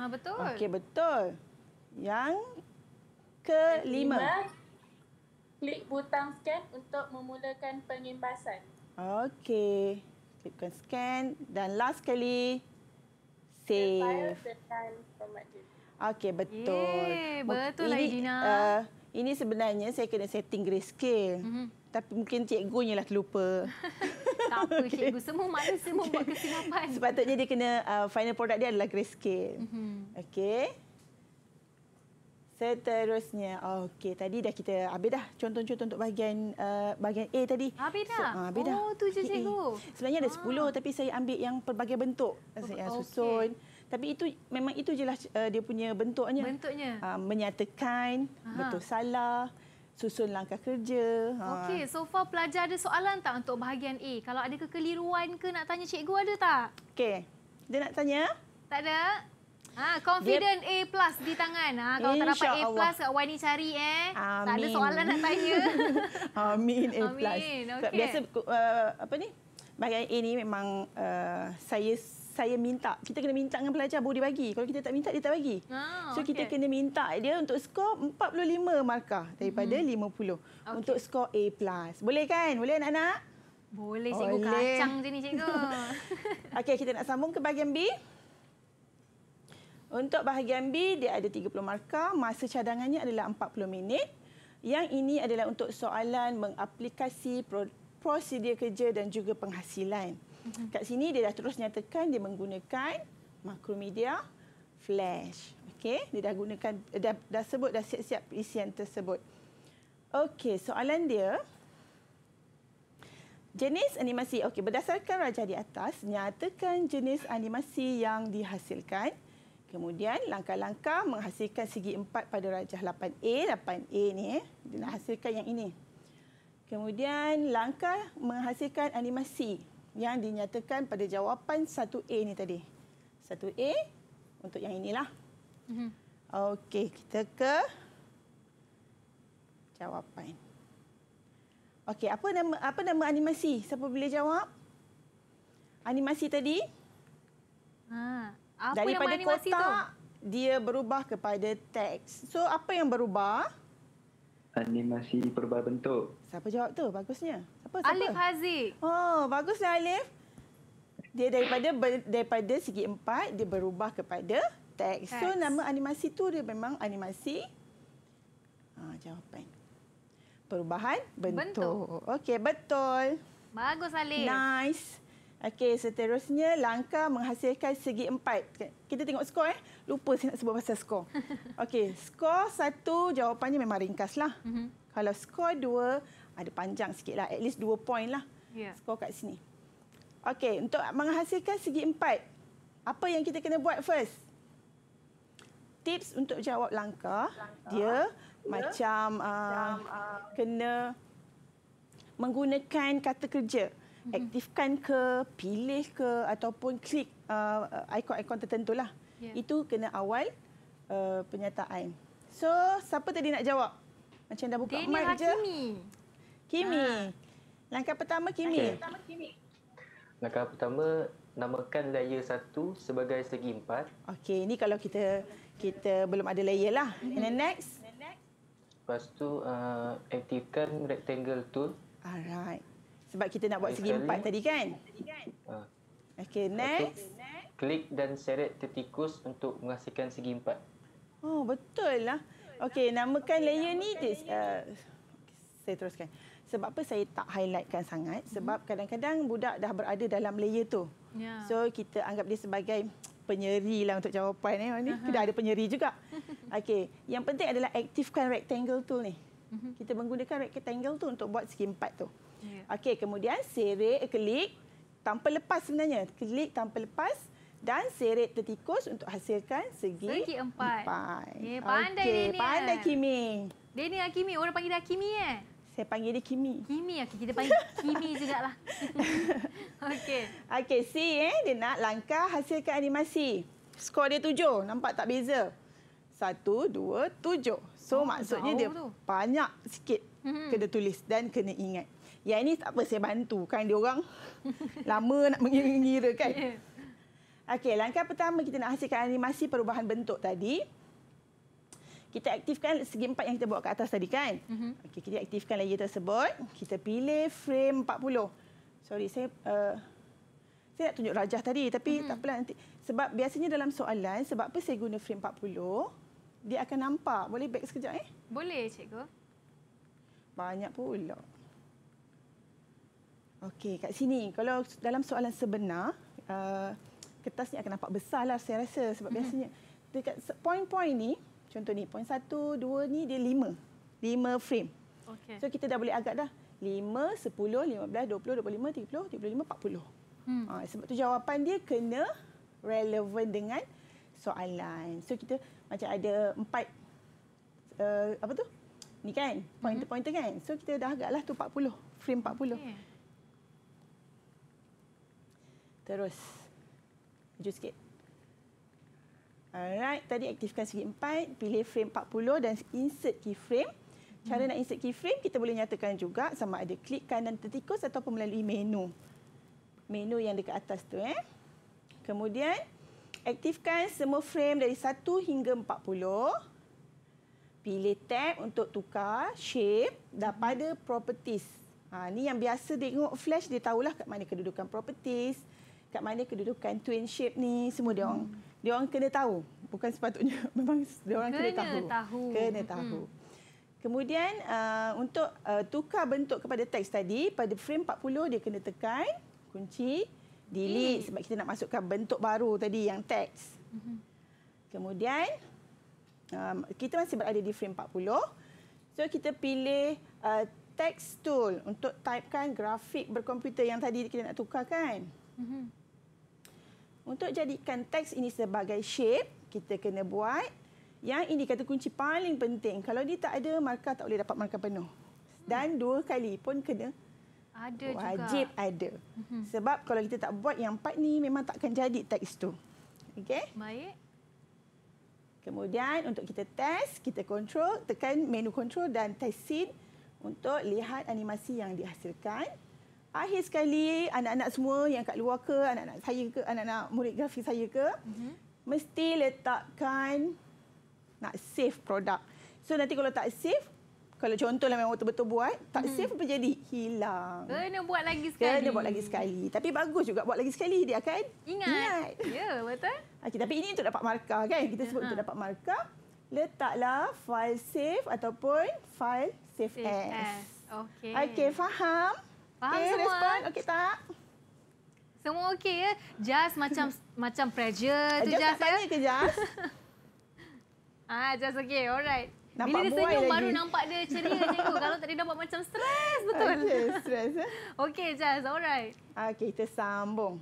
Ha, betul. Okey, betul. Yang kelima. Klik butang scan untuk memulakan pengimbasan. Okey. Klikkan scan dan last kali save. Okey, betul. Yeay, betul lah Idina. Uh, ini sebenarnya saya kena setting grayscale. Mm-hmm. Tapi mungkin cikgunya lah terlupa. Tak apa, okay. Semua manusia okay. membuat kesilapan. Sepatutnya dia kena uh, final produk dia adalah grayscale. Mm-hmm. Okey. Seterusnya, okey tadi dah kita habis dah contoh-contoh untuk bahagian uh, bahagian A tadi. Habis dah? So, uh, ah, habis dah. Oh, tu je okay, cikgu. A. Sebenarnya ada ah. sepuluh tapi saya ambil yang pelbagai bentuk. Saya okay. susun. Tapi itu memang itu je lah, uh, dia punya bentuknya. Bentuknya. Uh, menyatakan, Aha. betul salah susun langkah kerja. Ha. Okey, ha. so far pelajar ada soalan tak untuk bahagian A? Kalau ada kekeliruan ke nak tanya cikgu ada tak? Okey, dia nak tanya? Tak ada. Ha, confident dia... A plus di tangan. Ha, kalau Insya tak dapat Allah. A plus, kat Wani cari. Eh. Tak ada soalan nak tanya. Amin, A plus. Okay. Biasa, uh, apa ni? Bahagian A ni memang uh, saya saya minta. Kita kena minta dengan pelajar baru dia bagi. Kalau kita tak minta, dia tak bagi. Oh, so, okay. kita kena minta dia untuk skor 45 markah daripada hmm. 50. Okay. Untuk skor A+. Boleh kan? Boleh anak-anak? Boleh, cikgu. Boleh. Kacang sini, cikgu. Okey, kita nak sambung ke bahagian B. Untuk bahagian B, dia ada 30 markah. Masa cadangannya adalah 40 minit. Yang ini adalah untuk soalan mengaplikasi prosedur kerja dan juga penghasilan. Mm-hmm. Kat sini dia dah terus nyatakan dia menggunakan makromedia flash. Okey, dia dah gunakan eh, dah, dah sebut dah siap-siap isian tersebut. Okey, soalan dia jenis animasi. Okey, berdasarkan rajah di atas, nyatakan jenis animasi yang dihasilkan. Kemudian langkah-langkah menghasilkan segi empat pada rajah 8A. 8A ni eh, dia nak hasilkan yang ini. Kemudian langkah menghasilkan animasi yang dinyatakan pada jawapan 1A ni tadi. 1A untuk yang inilah. Mm-hmm. Okey, kita ke jawapan. Okey, apa nama apa nama animasi? Siapa boleh jawab? Animasi tadi? Ha, apa Daripada nama animasi kotak, tu? Dia berubah kepada teks. So, apa yang berubah? Animasi berubah bentuk. Siapa jawab tu? Bagusnya. Siapa, siapa? Alif Haziq. Oh, baguslah Alif. Dia daripada ber, daripada segi empat, dia berubah kepada teks. So, nama animasi tu dia memang animasi. Ha, jawapan. Perubahan bentuk. bentuk. Okey, betul. Bagus, Alif. Nice. Okey, seterusnya langkah menghasilkan segi empat. Kita tengok skor. Eh? Lupa saya nak sebut pasal skor. Okey, skor satu jawapannya memang ringkaslah. Mm -hmm. Kalau skor dua, ada panjang sikit lah. At least dua poin lah yeah. skor kat sini. Okey, untuk menghasilkan segi empat, apa yang kita kena buat first? Tips untuk jawab langkah, langkah. dia yeah. macam, uh, macam uh, kena menggunakan kata kerja. Mhm. Aktifkan ke, pilih ke ataupun klik uh, ikon-ikon tertentu lah. Yeah. Itu kena awal uh, penyataan. So, siapa tadi nak jawab? Macam dah buka Daniel mic Hakimi. je. Kimi. Ha. Langkah pertama Kimi. Okay. Langkah pertama namakan layer satu sebagai segi empat. Okey, ini kalau kita kita belum ada layer lah. Hmm. And then next. Lepas tu uh, aktifkan rectangle tool. Alright. Sebab kita nak buat segi empat tadi kan? Uh. Okay, next. Klik dan seret tertikus untuk menghasilkan segi empat. Oh, betul lah. lah. Okey, namakan okay, layer ni. Uh, saya teruskan. Sebab apa saya tak highlightkan sangat? Mhm. Sebab kadang-kadang budak dah berada dalam layer tu. Ya. So kita anggap dia sebagai penyeri lah untuk jawapan eh. ni. Ni dah ada penyeri juga. Okay, yang penting adalah aktifkan rectangle tu ni. Mhm. Kita menggunakan rectangle tu untuk buat segi empat tu. Ya. Okay, kemudian seret eh, klik tanpa lepas sebenarnya. Klik tanpa lepas dan seret tertikus untuk hasilkan segi, segi empat. empat. Yeah, pandai okay, dia ni. Pandai Kimi. Dia ni Hakimi. Orang panggil dia Hakimi eh saya panggil dia Kimi. Kimi, okay. kita panggil Kimi jugalah. Okey. Okey, C eh, dia nak langkah hasilkan animasi. Skor dia tujuh, nampak tak beza? Satu, dua, tujuh. So, oh, maksudnya dia tu. banyak sikit hmm. kena tulis dan kena ingat. Ya ini tak apa, saya bantu kan dia orang. Lama nak mengira-ngira kan? Ya. Okey, langkah pertama kita nak hasilkan animasi perubahan bentuk tadi kita aktifkan segi empat yang kita buat kat atas tadi kan. Mm-hmm. Okey, kita aktifkan layer tersebut. Kita pilih frame 40. Sorry, saya... Uh, saya nak tunjuk rajah tadi tapi mm-hmm. tak apalah nanti. Sebab biasanya dalam soalan, sebab apa saya guna frame 40, dia akan nampak. Boleh back sekejap eh? Boleh, cikgu. Banyak pula. Okey, kat sini. Kalau dalam soalan sebenar, uh, kertas ni akan nampak besar lah saya rasa. Sebab mm-hmm. biasanya dekat point poin ni, Contoh ni, poin satu, dua ni dia lima. Lima frame. Okay. So kita dah boleh agak dah. Lima, sepuluh, lima belas, dua puluh, dua puluh lima, tiga puluh, tiga puluh lima, empat puluh. Hmm. Ah, sebab tu jawapan dia kena relevan dengan soalan. So kita macam ada empat, uh, apa tu? Ni kan, pointer-pointer kan? So kita dah agak lah tu empat puluh, frame empat puluh. Terus, maju sikit. Alright, tadi aktifkan segi empat, pilih frame 40 dan insert keyframe. Cara hmm. nak insert keyframe, kita boleh nyatakan juga sama ada klik kanan tertikus ataupun melalui menu. Menu yang dekat atas tu. eh. Kemudian, aktifkan semua frame dari 1 hingga 40. Pilih tab untuk tukar shape daripada hmm. properties. Ha, ni yang biasa dia tengok flash, dia tahulah kat mana kedudukan properties, kat mana kedudukan twin shape ni, semua dia orang. Hmm dia orang kena tahu bukan sepatutnya memang dia orang kena, kena tahu. tahu kena tahu hmm. kemudian uh, untuk uh, tukar bentuk kepada teks tadi pada frame 40 dia kena tekan kunci delete hmm. sebab kita nak masukkan bentuk baru tadi yang teks hmm. kemudian um, kita masih berada di frame 40 so kita pilih uh, text tool untuk typekan grafik berkomputer yang tadi kita nak tukar kan hmm. Untuk jadikan teks ini sebagai shape, kita kena buat yang ini kata kunci paling penting. Kalau dia tak ada, markah tak boleh dapat markah penuh. Dan hmm. dua kali pun kena ada wajib juga. ada. Hmm. Sebab kalau kita tak buat yang empat ni memang takkan jadi teks tu. okay Baik. Kemudian untuk kita test, kita control, tekan menu control dan test scene untuk lihat animasi yang dihasilkan akhir sekali anak-anak semua yang kat luar ke anak-anak saya ke anak-anak murid grafik saya ke mm-hmm. mesti letakkan nak save produk so nanti kalau tak save kalau contohlah memang betul-betul buat, tak hmm. safe apa jadi? Hilang. Kena buat lagi sekali. Kena buat lagi sekali. Tapi bagus juga buat lagi sekali dia kan? Ingat. Ingat. Yeah, betul. Okay, tapi ini untuk dapat markah kan? Kita sebut ha. untuk dapat markah. Letaklah file save ataupun file save, save as. as. Okey. Okey, faham? Faham okay, semua? Respon, okey tak? Semua okey ya? Just macam macam pressure tu Just. Just ya? tanya ke Just? ah, Just okey, alright. Nampak Bila dia senyum lagi. baru nampak dia ceria tu. Kalau tadi nampak macam stres betul. Ah, ya, ya. Okey, stres. Eh? okey, Just, alright. Okey, kita sambung.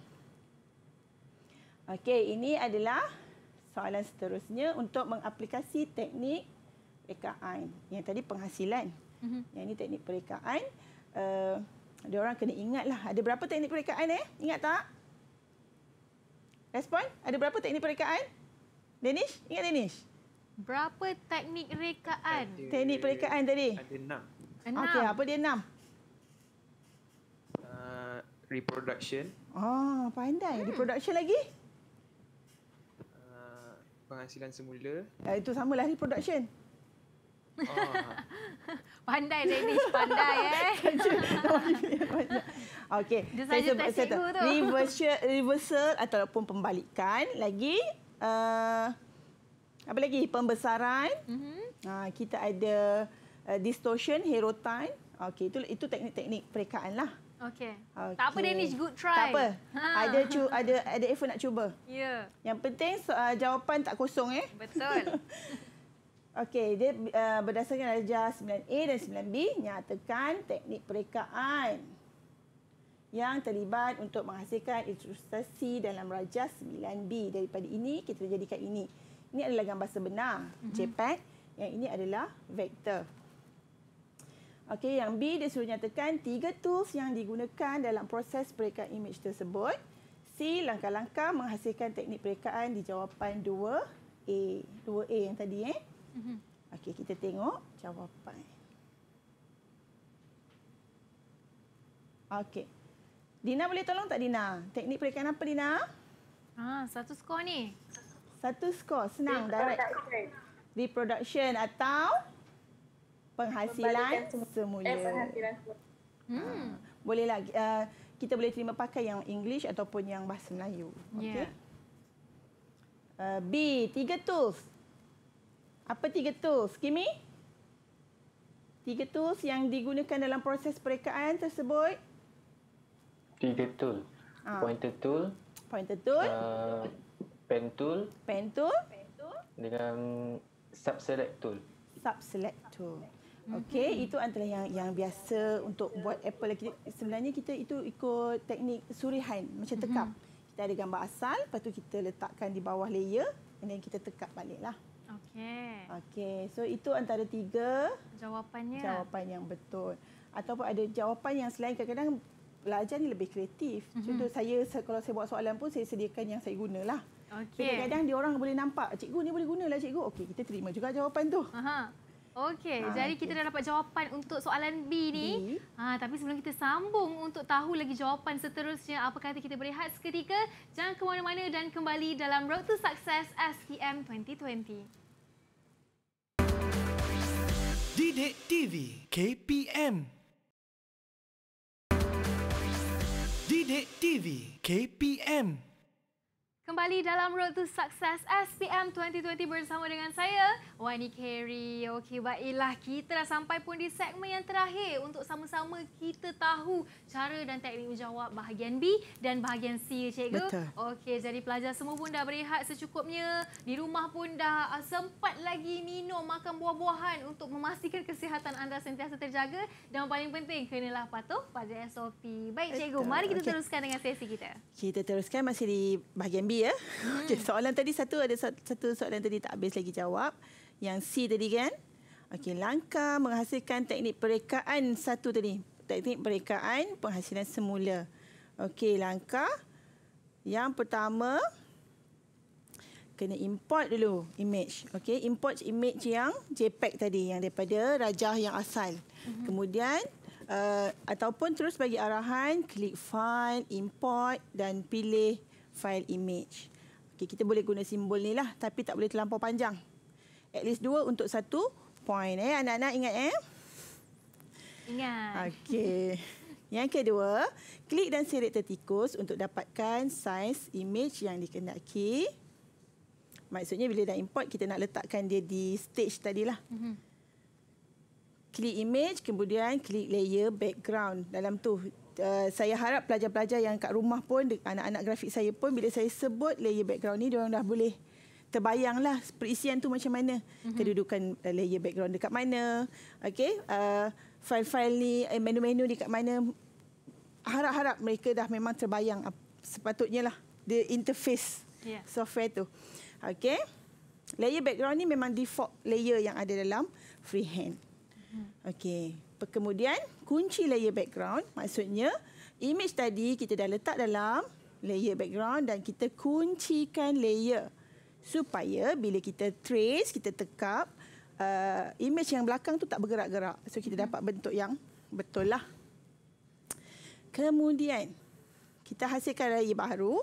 Okey, ini adalah soalan seterusnya untuk mengaplikasi teknik rekaan. Yang tadi penghasilan. Mm -hmm. Yang ini teknik perekaan. Uh, dia orang kena ingat lah. ada berapa teknik perekaan eh? Ingat tak? Respon? Ada berapa teknik perekaan? Danish, ingat Danish. Berapa teknik rekaan? Ada, teknik perekaan tadi? Ada 6. Okey, apa dia enam? Uh, reproduction. Oh, pandai. Hmm. Reproduction lagi? Uh, penghasilan semula. Uh, itu samalah reproduction. Oh. pandai Danish, pandai eh. Okey. Dia saja tak tu. Reversal, reversal ataupun pembalikan. Lagi. Uh, apa lagi? Pembesaran. Mm-hmm. Uh, kita ada uh, distortion, hero time. Okey, itu, itu teknik-teknik perekaan lah. Okey. Okay. Tak apa Danish, good try. Tak apa. Ha. Ada, cu- ada, ada effort nak cuba. Ya. Yeah. Yang penting uh, jawapan tak kosong eh. Betul. Okey, dia uh, berdasarkan darjah 9A dan 9B nyatakan teknik perekaan yang terlibat untuk menghasilkan ilustrasi dalam rajah 9B. Daripada ini, kita jadikan ini. Ini adalah gambar sebenar, JPEG. Mm -hmm. Yang ini adalah vektor. Okey, yang B dia suruh nyatakan tiga tools yang digunakan dalam proses perekaan imej tersebut. C, langkah-langkah menghasilkan teknik perekaan di jawapan 2A. 2A yang tadi, eh mm Okey, kita tengok jawapan. Okey. Dina boleh tolong tak Dina? Teknik perikanan apa Dina? Ha, satu skor ni. Satu skor, senang direct. Reproduction atau penghasilan semula. Eh, penghasilan semula. Hmm. Ha, boleh Uh, kita boleh terima pakai yang English ataupun yang bahasa Melayu. Ya. Okey. Yeah. Uh, B, tiga tools. Apa tiga tools, Kimi? Tiga tools yang digunakan dalam proses perekaan tersebut. Tiga tool. Ha. Pointer tool. Pointer tool. Uh, pen tool. Pen tool. Dengan sub-select tool. Sub-select tool. Okey, mm-hmm. itu antara yang yang biasa untuk buat apple. lagi. sebenarnya kita itu ikut teknik surihan, macam tekap. Mm-hmm. Kita ada gambar asal, lepas tu kita letakkan di bawah layer kemudian kita tekap baliklah. lah. Okey. Okey. So itu antara tiga jawapannya. Jawapan yang betul. Ataupun ada jawapan yang selain kadang-kadang pelajar ni lebih kreatif. Mhm. Contoh mm-hmm. saya kalau saya buat soalan pun saya sediakan yang saya gunalah. Okey. So, kadang-kadang dia orang boleh nampak cikgu ni boleh gunalah cikgu. Okey, kita terima juga jawapan tu. Aha. Okey, ha, jadi okay. kita dah dapat jawapan untuk soalan B ni. B. Ha, tapi sebelum kita sambung untuk tahu lagi jawapan seterusnya, apa kata kita berehat seketika? Jangan ke mana-mana dan kembali dalam Road to Success SPM 2020. Bidik TV KPM Bidik TV KPM Kembali dalam Road to Success SPM 2020 bersama dengan saya, Wani Keri. Okey, baiklah kita dah sampai pun di segmen yang terakhir untuk sama-sama kita tahu cara dan teknik menjawab bahagian B dan bahagian C, cikgu. Okey, jadi pelajar semua pun dah berehat secukupnya. Di rumah pun dah uh, sempat lagi minum, makan buah-buahan untuk memastikan kesihatan anda sentiasa terjaga. Dan paling penting, kenalah patuh pada SOP. Baik, cikgu. Mari kita okay. teruskan dengan sesi kita. Kita teruskan masih di bahagian B ya. Hmm. Okey, soalan tadi satu ada satu soalan tadi tak habis lagi jawab. Yang C tadi kan? Okey, langkah menghasilkan teknik perekaan satu tadi. Teknik perekaan penghasilan semula. Okey, langkah yang pertama kena import dulu image. Okey, import image yang JPEG tadi yang daripada rajah yang asal. Hmm. Kemudian Uh, ataupun terus bagi arahan klik find import dan pilih file image. Okay, kita boleh guna simbol ni lah tapi tak boleh terlampau panjang. At least dua untuk satu point eh anak-anak ingat eh? Ingat. Okay. Yang kedua, klik dan seret tertikus untuk dapatkan saiz image yang dikehendaki. Maksudnya bila dah import kita nak letakkan dia di stage tadilah. Mhm. Klik image kemudian klik layer background dalam tu Eh, saya harap pelajar-pelajar yang kat rumah pun anak-anak grafik saya pun bila saya sebut layer background ni dia orang dah boleh terbayanglah perisian tu macam mana mm-hmm. kedudukan eh, layer background dekat mana okey uh, file-file ni menu-menu dekat mana harap-harap mereka dah memang terbayang sepatutnya lah the interface yeah. software tu okey layer background ni memang default layer yang ada dalam freehand mm-hmm. okey Kemudian kunci layer background maksudnya image tadi kita dah letak dalam layer background dan kita kuncikan layer supaya bila kita trace, kita tekap uh, image yang belakang tu tak bergerak-gerak. So kita hmm. dapat bentuk yang betullah. Kemudian kita hasilkan layer baru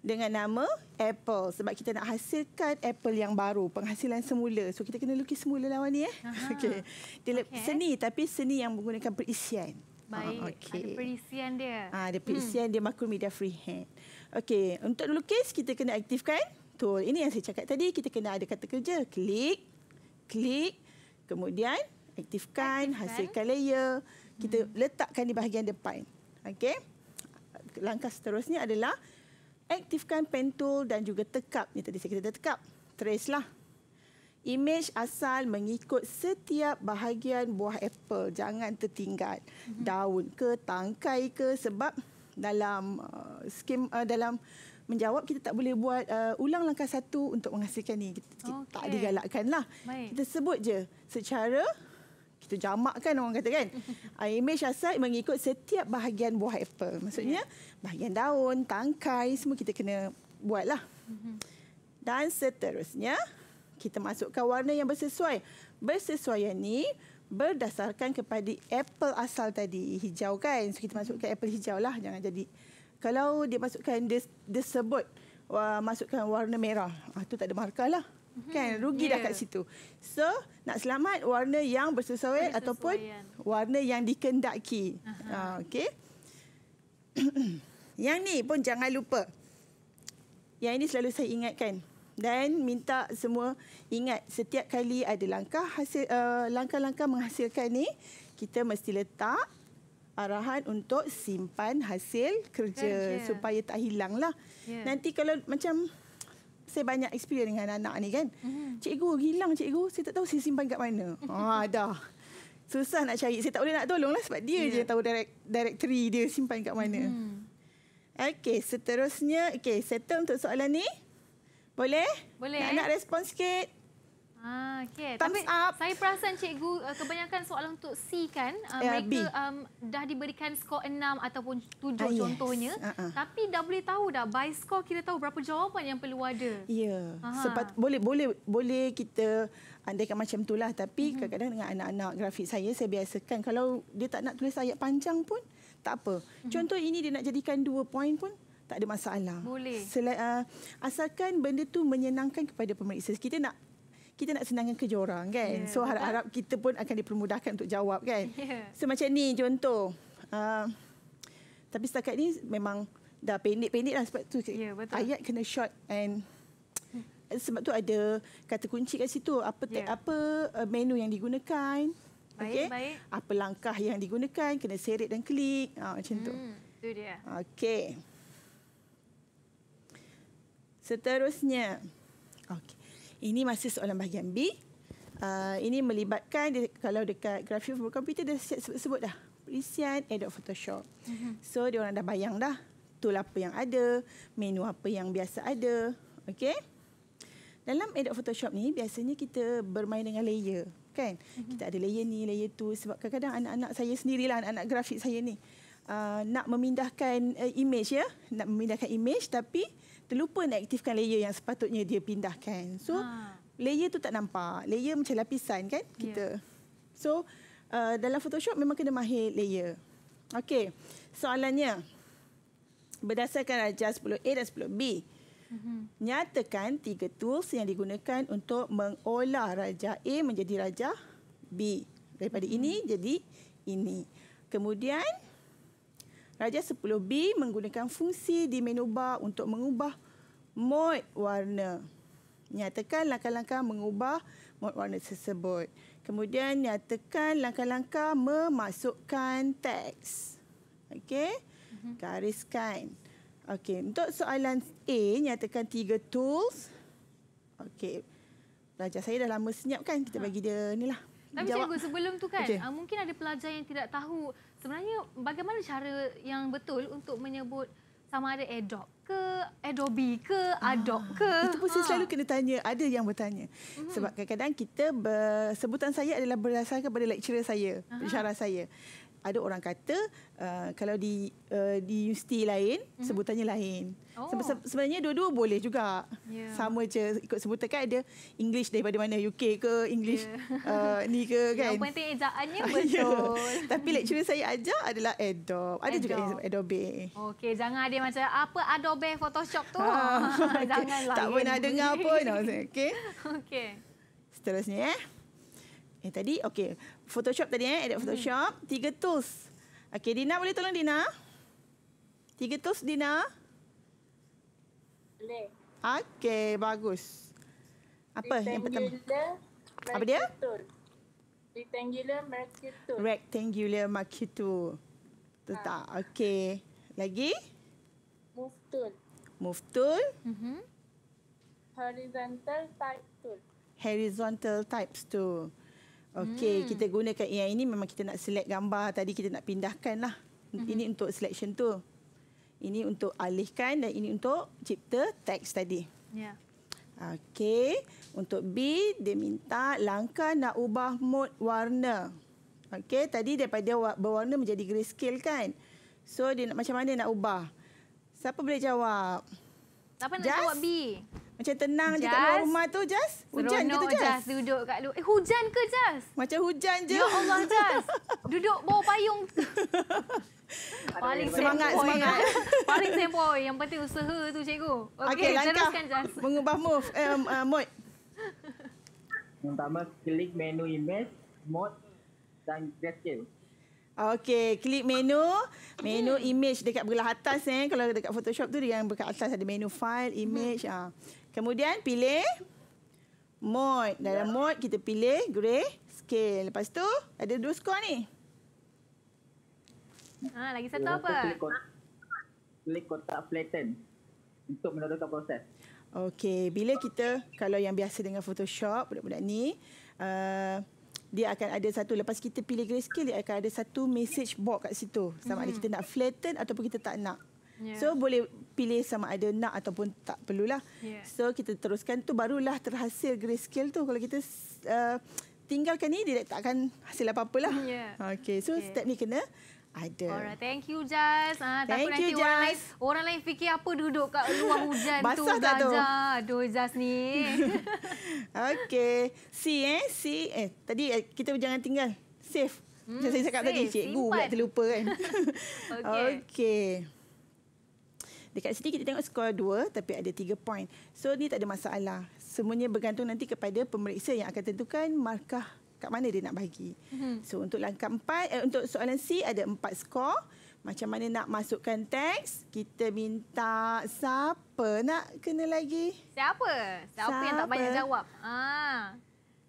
dengan nama Apple sebab kita nak hasilkan Apple yang baru penghasilan semula so kita kena lukis semula lawan ni eh okey dia okay. seni tapi seni yang menggunakan perisian baik oh, okay. ada perisian dia ah ada hmm. perisian hmm. dia media freehand okey untuk lukis kita kena aktifkan tool ini yang saya cakap tadi kita kena ada kata kerja klik klik kemudian aktifkan, aktifkan. hasilkan layer kita hmm. letakkan di bahagian depan okey langkah seterusnya adalah aktifkan pen tool dan juga tekap. Ini tadi saya kata tekap. Trace lah. Image asal mengikut setiap bahagian buah apple. Jangan tertinggal. Mhm. Daun ke, tangkai ke sebab dalam uh, skim uh, dalam menjawab kita tak boleh buat uh, ulang langkah satu untuk menghasilkan ni kita, okay. tak digalakkanlah kita sebut je secara kita jamak kan orang kata kan. Uh, image aset mengikut setiap bahagian buah apple. Maksudnya ya. bahagian daun, tangkai semua kita kena buatlah. Mhm. Dan seterusnya kita masukkan warna yang bersesuai. Bersesuaian ni berdasarkan kepada apple asal tadi hijau kan. So kita masukkan mhm. apple hijau lah jangan jadi kalau dia masukkan dia, dia sebut uh, masukkan warna merah. Ah uh, tu tak ada markah lah. Mm-hmm. kan rugi yeah. dah kat situ so nak selamat warna yang bersesuaian Bersesuai. ataupun uh-huh. warna yang dikendaki uh-huh. Ah, okey yang ni pun jangan lupa yang ini selalu saya ingatkan dan minta semua ingat setiap kali ada langkah hasil uh, langkah-langkah menghasilkan ni kita mesti letak arahan untuk simpan hasil kerja, kerja. supaya tak hilanglah yeah. nanti kalau macam saya banyak experience dengan anak-anak ni kan. Mm-hmm. Cikgu hilang cikgu, saya tak tahu saya simpan kat mana. Ha ah, dah. Susah nak cari. Saya tak boleh nak tolonglah sebab dia yeah. je ya. tahu direct directory dia simpan kat mana. mm Okey, seterusnya, okey, settle untuk soalan ni. Boleh? Boleh. Nak, nak respon sikit. Ah, okay. Tapi up. Saya perasan cikgu eh, kebanyakan soalan untuk C kan. Yeah, eh, mereka um, dah diberikan skor 6 ataupun 7 ah, contohnya. Uh -uh. Tapi dah boleh tahu dah by skor kita tahu berapa jawapan yang perlu ada. Ya. Yeah. Boleh boleh boleh kita andaikan macam itulah. Tapi mhm. kadang-kadang uh dengan anak-anak grafik saya, saya biasakan kalau dia tak nak tulis ayat panjang pun, tak apa. Mhm. Contoh ini dia nak jadikan 2 poin pun, tak ada masalah. Boleh. Sel uh, ah, asalkan benda tu menyenangkan kepada pemeriksa. Kita nak kita nak senangkan kerja orang kan. Yeah, so harap-harap kita pun akan dipermudahkan untuk jawab kan. Yeah. So macam ni contoh. Uh, tapi setakat ni memang dah pendek-pendek lah sebab tu yeah, ya, ayat kena short and hmm. sebab tu ada kata kunci kat situ apa yeah. apa uh, menu yang digunakan baik, okay? baik. apa langkah yang digunakan kena seret dan klik ha, macam hmm, tu tu dia okey seterusnya okey ini masih soalan bahagian B. Uh, ini melibatkan di, kalau dekat grafik komputer dah siap sebut, sebut dah. Preset Adobe Photoshop. Mhm. So dia orang dah bayang dah tool apa yang ada, menu apa yang biasa ada. Okey. Dalam Adobe Photoshop ni biasanya kita bermain dengan layer, kan? Mhm. Kita ada layer ni, layer tu sebab kadang-kadang anak-anak saya sendirilah anak-anak grafik saya ni uh, nak memindahkan uh, image ya nak memindahkan image tapi terlupa nak aktifkan layer yang sepatutnya dia pindahkan so ha. layer tu tak nampak layer macam lapisan kan ya. kita yeah. so uh, dalam photoshop memang kena mahir layer okey soalannya berdasarkan rajah 10A dan 10B mm-hmm. nyatakan tiga tools yang digunakan untuk mengolah rajah A menjadi rajah B daripada mm-hmm. ini mhm. jadi ini kemudian Raja 10B menggunakan fungsi di menu bar untuk mengubah mode warna. Nyatakan langkah-langkah mengubah mode warna tersebut. Kemudian nyatakan langkah-langkah memasukkan teks. Okey. Mhm. Gariskan. Okey, untuk soalan A nyatakan tiga tools. Okey. Pelajar saya dah lama senyap kan kita ah. bagi dia nilah. Tapi cikgu sebelum tu kan okay. Ah, mungkin ada pelajar yang tidak tahu sebenarnya bagaimana cara yang betul untuk menyebut sama ada adopt ke Adobe ke Adobe ah, ke? itu pun saya ha. selalu kena tanya. Ada yang bertanya. Mm-hmm. Sebab kadang-kadang kita sebutan saya adalah berdasarkan kepada lecturer saya, pensyarah saya. Ada orang kata uh, kalau di uh, di universiti lain mm-hmm. sebutannya lain. Oh. Sebenarnya dua-dua boleh juga. Yeah. Sama je ikut sebutan kan ada English daripada mana UK ke English yeah. uh, ni ke kan. Yang penting ejaannya ya. betul. yeah. Tapi lecturer saya ajar adalah Adobe. Ada Adobe. juga Adobe. Okey, jangan ada macam apa Adobe Photoshop tu. Ah. okay. Janganlah. Tak ya. pernah ini. dengar pun. Okey. Okey. Seterusnya eh. Eh tadi okey, Photoshop tadi eh, Adobe hmm. Photoshop, hmm. tiga tools. Okey, Dina boleh tolong Dina? Tiga tools Dina. Boleh. Okey, bagus. Apa yang pertama? Rectangular Apa dia? Rectangular Mercator. Rectangular Mercator. Betul ha. tak? Okey. Lagi? Move tool. Move tool. Mm-hmm. Horizontal type tool. Horizontal types tool. Okey, hmm. kita gunakan yang ini memang kita nak select gambar tadi kita nak pindahkan lah. Mm-hmm. Ini untuk selection tool. Ini untuk alihkan dan ini untuk cipta teks tadi. Ya. Yeah. Okey, untuk B dia minta langkah nak ubah mode warna. Okey, tadi daripada berwarna menjadi grayscale kan? So dia nak macam mana nak ubah? Siapa boleh jawab? Apa nak buat B? Macam tenang just? je kat luar rumah tu, just Hujan Seronok gitu, Jas. Seronok duduk kat luar. Eh, hujan ke, just Macam hujan je. Ya Allah, just Duduk bawah payung. Paling semangat, semangat. Eh. Paling sempoi. Yang penting usaha tu, cikgu. Okey, okay, langkah teruskan, Jas. mengubah move. Eh, um, uh, mod. Yang pertama, klik menu image, mode dan grayscale. Okey, klik menu. Menu hmm. image dekat belah atas. Eh. Kalau dekat Photoshop tu, yang dekat atas ada menu file, image. Hmm. Ha. Kemudian pilih mode. Dalam ya. mode, kita pilih grey scale. Lepas tu, ada dua skor ni. Ha, lagi satu Lepas apa? Klik kotak, kotak flatten untuk menerangkan proses. Okey, bila kita, kalau yang biasa dengan Photoshop, budak-budak ni, uh, dia akan ada satu lepas kita pilih grayscale dia akan ada satu message box kat situ sama mm-hmm. ada hmm. kita nak flatten ataupun kita tak nak yeah. so boleh pilih sama ada nak ataupun tak perlulah yeah. so kita teruskan tu barulah terhasil grayscale tu kalau kita uh, tinggalkan ni dia tak akan hasil apa-apalah yeah. okey so okay. step ni kena ada. Alright, thank you Jas. Ah, ha, thank you Jas. Orang lain, orang lain fikir apa duduk kat luar hujan tu. Basah tak tu? Ah, aduh Jas ni. Okay, Si eh, si eh. Tadi eh, kita jangan tinggal. Safe. Hmm, Macam saya cakap safe. tadi, cikgu buat terlupa kan. Okey. Okey. Dekat sini kita tengok skor dua, tapi ada tiga point. So ni tak ada masalah. Semuanya bergantung nanti kepada pemeriksa yang akan tentukan markah kat mana dia nak bagi. Hmm. So untuk langkah empat, eh, untuk soalan C ada empat skor. Macam mana nak masukkan teks? Kita minta siapa nak kena lagi? Siapa? Siapa, siapa? yang tak banyak jawab? Ha. Ah.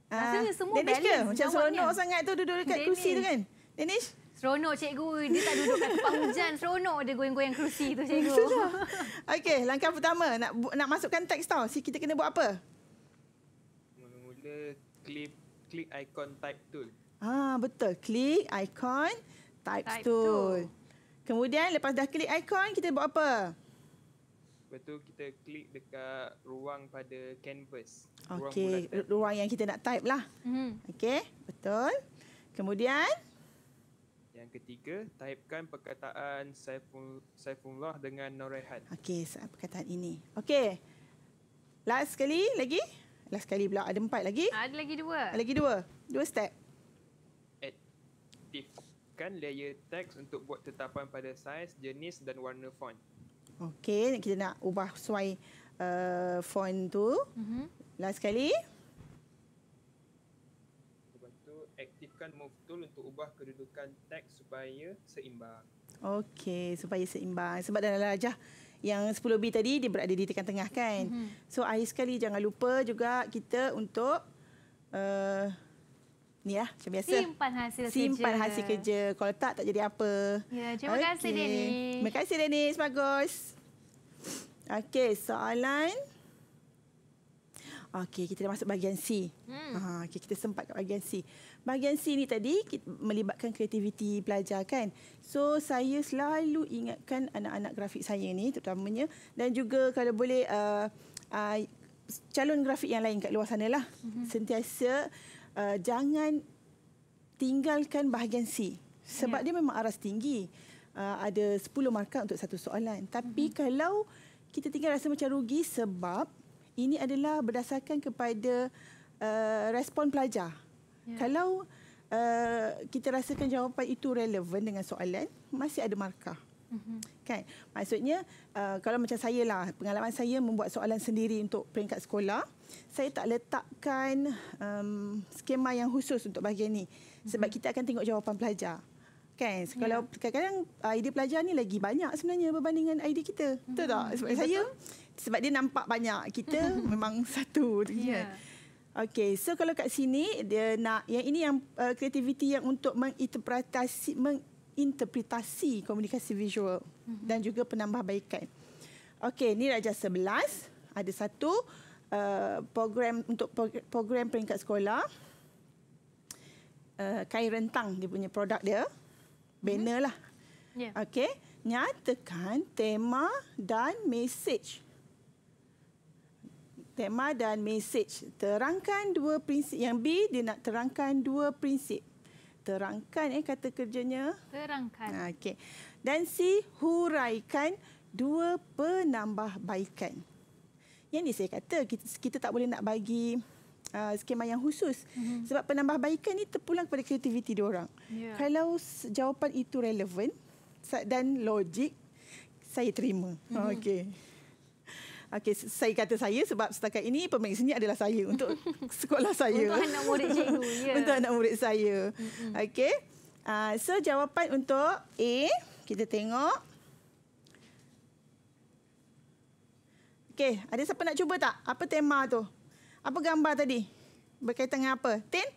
Rasanya semua Danish balance. Danish ke? Macam seronok sangat tu duduk dekat kerusi tu kan? Danish? Seronok cikgu. Dia tak duduk kat tempat hujan. Seronok dia goyang-goyang kerusi tu cikgu. Okey, langkah pertama. Nak nak masukkan teks tau. Si kita kena buat apa? Mula-mula clip klik ikon type tool. Ah betul, klik icon type, type tool. tool. Kemudian lepas dah klik icon kita buat apa? Betul kita klik dekat ruang pada canvas. Okey, ruang, ruang yang kita nak type lah. Mm. Okey, betul. Kemudian yang ketiga, typekan perkataan Saifullah dengan Norehan. Okey, perkataan ini. Okey. Last sekali lagi. Last sekali pula. Ada empat lagi. Ah, ada lagi dua. Ada lagi dua. Dua step. Aktifkan layer text untuk buat tetapan pada saiz, jenis dan warna font. Okey, kita nak ubah sesuai uh, font tu. Mm-hmm. Last sekali. Lepas tu, aktifkan move tool untuk ubah kedudukan teks supaya seimbang. Okey, supaya seimbang. Sebab dalam lajah yang 10B tadi dia berada di tekan tengah kan. Mm-hmm. So akhir sekali jangan lupa juga kita untuk uh, ni lah macam biasa. Simpan hasil Simpan kerja. Simpan hasil kerja. Kalau tak tak jadi apa. Ya, terima okay. kasih Denny. Terima kasih Denny. Bagus. Okey, soalan Okey, kita dah masuk bahagian C. Hmm. Ha, okay, kita sempat kat bahagian C bahagian C ni tadi melibatkan kreativiti pelajar kan. So saya selalu ingatkan anak-anak grafik saya ni terutamanya dan juga kalau boleh uh, uh, calon grafik yang lain kat luar sana lah. Mm-hmm. Sentiasa uh, jangan tinggalkan bahagian C. Sebab yeah. dia memang aras tinggi. Uh, ada 10 markah untuk satu soalan. Tapi mm-hmm. kalau kita tinggal rasa macam rugi sebab ini adalah berdasarkan kepada uh, respon pelajar. Ya. Kalau uh, kita rasakan jawapan itu relevan dengan soalan, masih ada markah. Mm-hmm. Kan? Maksudnya, uh, kalau macam saya lah, pengalaman saya membuat soalan sendiri untuk peringkat sekolah, saya tak letakkan um, skema yang khusus untuk bahagian ini. Sebab mm-hmm. kita akan tengok jawapan pelajar. Kan? So, ya. kalau kadang-kadang uh, idea pelajar ni lagi banyak sebenarnya berbandingkan idea kita. Mm-hmm. Betul mhm. tak? Sebab yeah, saya, betul. sebab dia nampak banyak. Kita memang satu. Yeah. Kan? Okey, so kalau kat sini dia nak yang ini yang uh, kreativiti yang untuk menginterpretasi menginterpretasi komunikasi visual mm-hmm. dan juga penambahbaikan. Okey, ni raja 11, ada satu uh, program untuk program peringkat sekolah. Uh, kain rentang dia punya produk dia. Banner mm-hmm. lah. Yeah. Okey, nyatakan tema dan message tema dan message. Terangkan dua prinsip. Yang B, dia nak terangkan dua prinsip. Terangkan eh kata kerjanya. Terangkan. Ah, okey. Dan C, huraikan dua penambahbaikan. Yang ni saya kata kita, kita tak boleh nak bagi uh, skema yang khusus. Mm-hmm. Sebab penambahbaikan ni terpulang kepada kreativiti orang Yeah. Kalau jawapan itu relevan dan logik, saya terima. Mm-hmm. Okey. Okey, saya kata saya sebab setakat ini pemain sini adalah saya untuk sekolah saya. untuk anak murid cikgu, Yeah. Untuk ya. anak murid saya. Okey. Uh, so jawapan untuk A, kita tengok. Okey, ada siapa nak cuba tak? Apa tema tu? Apa gambar tadi? Berkaitan dengan apa? Tin?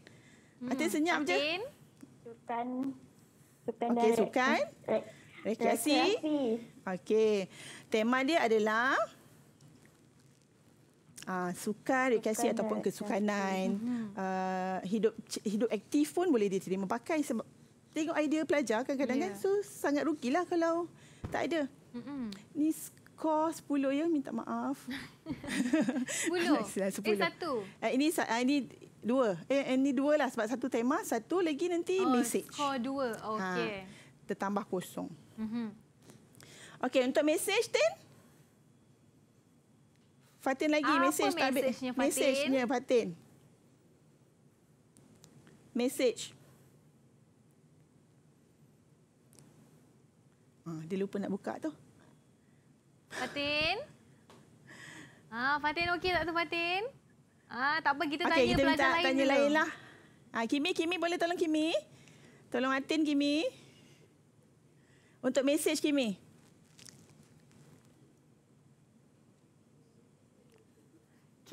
Hmm. Atin senyap Atin. je. Tin? Sukan. Sukan okay, dan sukan. Re- re- rekreasi. rekreasi. Okey. Tema dia adalah uh, ah, sukan rekreasi sukan ataupun eh, kesukanan uh, hidup hidup aktif pun boleh diterima pakai sebab tengok idea pelajar kadang-kadang yeah. kan, so ya. sangat rugilah kalau tak ada ni skor 10 ya minta maaf 10 ah, eh 1 uh, ini uh, ini dua eh, eh ini dua lah sebab satu tema satu lagi nanti oh, message skor 2 okey ha, tertambah kosong mm-hmm. okey untuk message then Fatin lagi ah, message, apa tak ambil. Mesejnya Fatin. message. Ah, dia lupa nak buka tu. Fatin. Ah, Fatin okey tak tu Fatin? Ah, tak apa kita okay, tanya kita pelajar lain. Okey, tanya lain lah. Ah, Kimi, Kimi boleh tolong Kimi? Tolong Atin Kimi. Untuk message Kimi.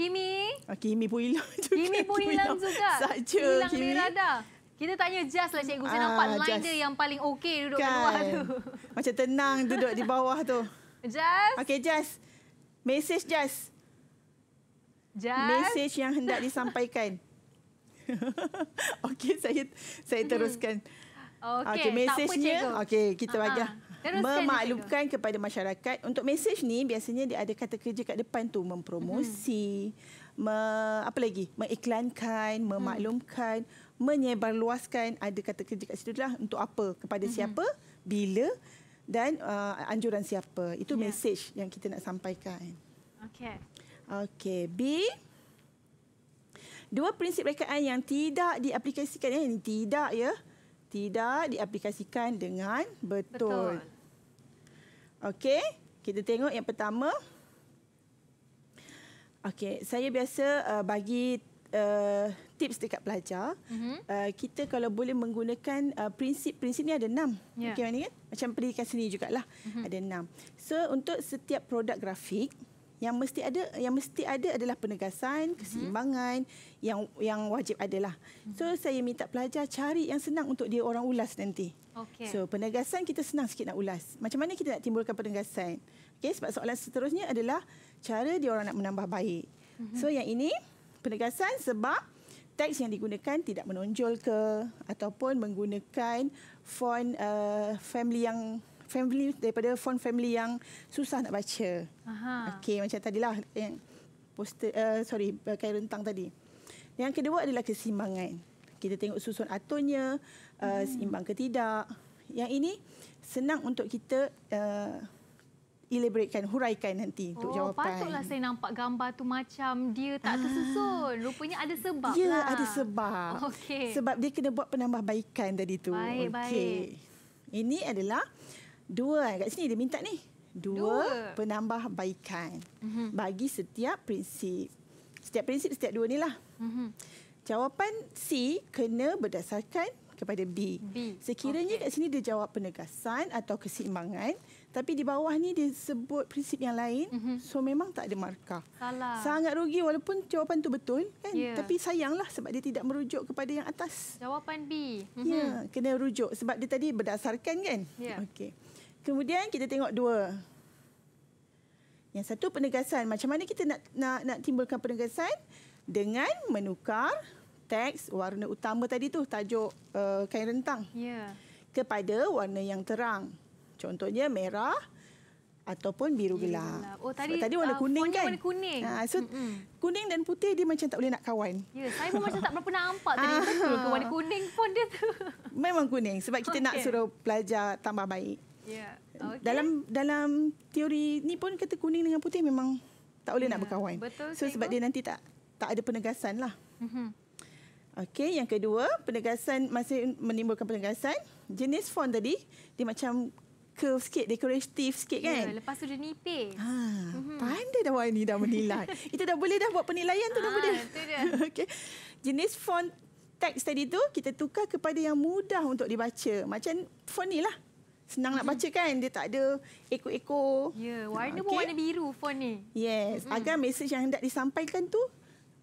Kimi. Ah, Kimi pun hilang juga. Kimi pun hilang juga. Saja Kimi. Hilang kita tanya Jas lah cikgu. Saya ah, nampak line just. dia yang paling okey duduk kan. di luar tu. Macam tenang duduk di bawah tu. Jas. Okey Jas. Message Jas. Jas. Message yang hendak disampaikan. okey saya saya hmm. teruskan. Okey okay, message Okey kita uh-huh memaklumkan kepada masyarakat untuk mesej ni biasanya dia ada kata kerja kat depan tu mempromosi hmm. me, apa lagi mengiklankan memaklumkan hmm. menyebarluaskan ada kata kerja kat situ lah untuk apa kepada hmm. siapa bila dan uh, anjuran siapa itu yeah. mesej yang kita nak sampaikan okey okey b dua prinsip rekaan yang tidak diaplikasikan ya ini tidak ya tidak diaplikasikan dengan betul, betul. Okey, kita tengok yang pertama. Okey, saya biasa uh, bagi uh, tips dekat pelajar. Mm-hmm. Uh, kita kalau boleh menggunakan uh, prinsip-prinsip ni ada enam. Yeah. Okey, kan? macam pendidikan seni jugalah. Mm-hmm. Ada enam. So, untuk setiap produk grafik, yang mesti ada yang mesti ada adalah penegasan mhm. keseimbangan mm-hmm. yang yang wajib adalah mhm. so saya minta pelajar cari yang senang untuk dia orang ulas nanti okay. so penegasan kita senang sikit nak ulas macam mana kita nak timbulkan penegasan okey sebab soalan seterusnya adalah cara dia orang nak menambah baik mm-hmm. so yang ini penegasan sebab teks yang digunakan tidak menonjol ke ataupun menggunakan font uh, family yang family daripada font family yang susah nak baca. Aha. Okey macam tadilah yang poster uh, sorry pakai rentang tadi. Yang kedua adalah kesimbangan. Kita tengok susun aturnya uh, hmm. seimbang ke tidak. Yang ini senang untuk kita uh, eh, elaboratekan, huraikan nanti oh, untuk jawapan. Patutlah saya nampak gambar tu macam dia tak ah. tersusun. Ah. Rupanya ada sebab. Ya, lah. ada sebab. Okay. Sebab dia kena buat penambahbaikan tadi tu. Baik, okay. baik. Ini adalah uh, Dua eh, kat sini dia minta ni. Dua, dua. penambah baikan mm-hmm. bagi setiap prinsip. Setiap prinsip setiap dua ni lah. Mm-hmm. Jawapan C kena berdasarkan kepada B. B. Sekiranya okay. kat sini dia jawab penegasan atau keseimbangan. Tapi di bawah ni dia sebut prinsip yang lain. Mm-hmm. So memang tak ada markah. Salah. Sangat rugi walaupun jawapan tu betul kan. Yeah. Tapi sayanglah sebab dia tidak merujuk kepada yang atas. Jawapan B. Mm-hmm. Ya, mhm. kena rujuk sebab dia tadi berdasarkan kan. Yeah. Okey. Kemudian kita tengok dua. Yang satu penegasan. Macam mana kita nak nak, nak timbulkan penegasan? Dengan menukar teks warna utama tadi tu tajuk uh, kain rentang yeah. kepada warna yang terang. Contohnya merah ataupun biru gelap. Oh tadi, tadi warna uh, kuning kan? Warna kuning. Ha, so, mm-hmm. kuning dan putih dia macam tak boleh nak kawan. yeah, saya pun macam tak berapa nak nampak tadi ah. betul ke warna kuning pun dia tu. Memang kuning sebab kita okay. nak suruh pelajar tambah baik. Ya, dalam dalam teori ni pun kata kuning dengan putih memang tak boleh yeah. nak ya, berkawan. Betul, so sebab dia nanti tak tak ada penegasan lah. Mm-hmm. Okey, yang kedua, penegasan masih menimbulkan penegasan. Jenis fon tadi, dia macam curve sikit, decorative sikit ya, kan? yeah, lepas tu dia nipis. Ha, mm-hmm. Pandai dah Wani dah menilai. Itu dah boleh dah buat penilaian tu ha, dah ah, boleh. Okay, Jenis font teks tadi tu kita tukar kepada yang mudah untuk dibaca. Macam fon ni lah senang nak baca kan dia tak ada ekor-ekor. Ya, warna okay. pun warna biru fon ni. Yes, mm. agar mesej yang hendak disampaikan tu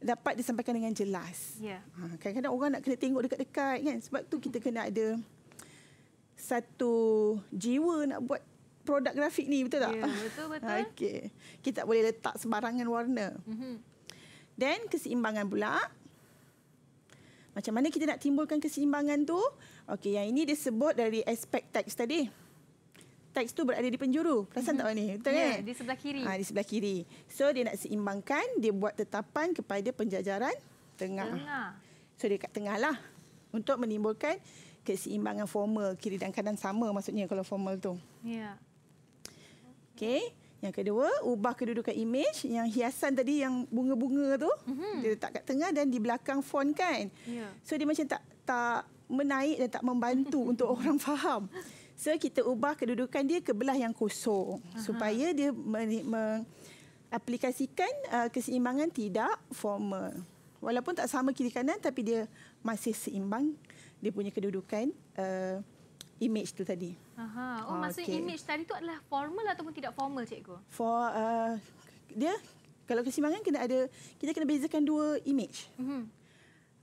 dapat disampaikan dengan jelas. Ya. Yeah. Ha, kadang-kadang orang nak kena tengok dekat-dekat kan sebab tu kita kena ada satu jiwa nak buat produk grafik ni betul tak? Ya, yeah, betul betul. Okey. Kita tak boleh letak sembarangan warna. Mhm. Dan keseimbangan pula. Mhm. Macam mana kita nak timbulkan keseimbangan tu? Okey, yang ini disebut dari aspek teks tadi. Teks tu berada di penjuru. Perasan tak mhm. ni? Betul yeah, kan? Ya, di sebelah kiri. Ha, di sebelah kiri. So, dia nak seimbangkan. Dia buat tetapan kepada penjajaran tengah. tengah. So, dia kat tengahlah Untuk menimbulkan keseimbangan formal. Kiri dan kanan sama maksudnya kalau formal tu. Ya. Yeah. Okey. Yang kedua, ubah kedudukan image yang hiasan tadi yang bunga-bunga tu mm-hmm. dia letak kat tengah dan di belakang font kan. Yeah. So dia macam tak tak menaik dan tak membantu untuk orang faham. So kita ubah kedudukan dia ke belah yang kosong Aha. supaya dia mengaplikasikan uh, keseimbangan tidak formal. Walaupun tak sama kiri kanan tapi dia masih seimbang dia punya kedudukan uh, image tu tadi. Aha. Oh, ah, maksudnya image tadi tu adalah formal ataupun tidak formal, cikgu? For uh, dia kalau kesimbangan kena ada kita kena bezakan dua image. Mhm.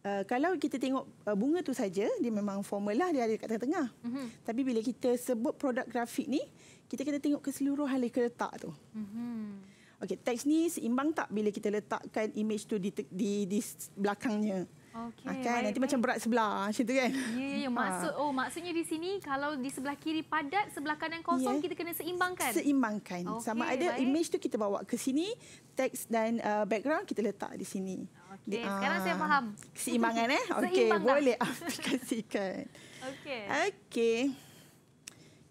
Uh, kalau kita tengok uh, bunga tu saja dia memang formal lah dia ada kat tengah-tengah. Mm-hmm. Tapi bila kita sebut produk grafik ni, kita kena tengok keseluruhan letak tu. Mhm. Okey, teks ni seimbang tak bila kita letakkan image tu di di, di belakangnya? Okay. Ah, kan? Right, nanti right. macam berat sebelah macam tu kan. Ya ya ya. Ha. Maksud oh maksudnya di sini kalau di sebelah kiri padat, sebelah kanan kosong yeah. kita kena seimbangkan. Seimbangkan. Okay, Sama ada right. image tu kita bawa ke sini, teks dan uh, background kita letak di sini. Okay. Uh, ah, sekarang saya faham. Seimbangan eh. Okey, boleh aplikasikan. Okey. Okey.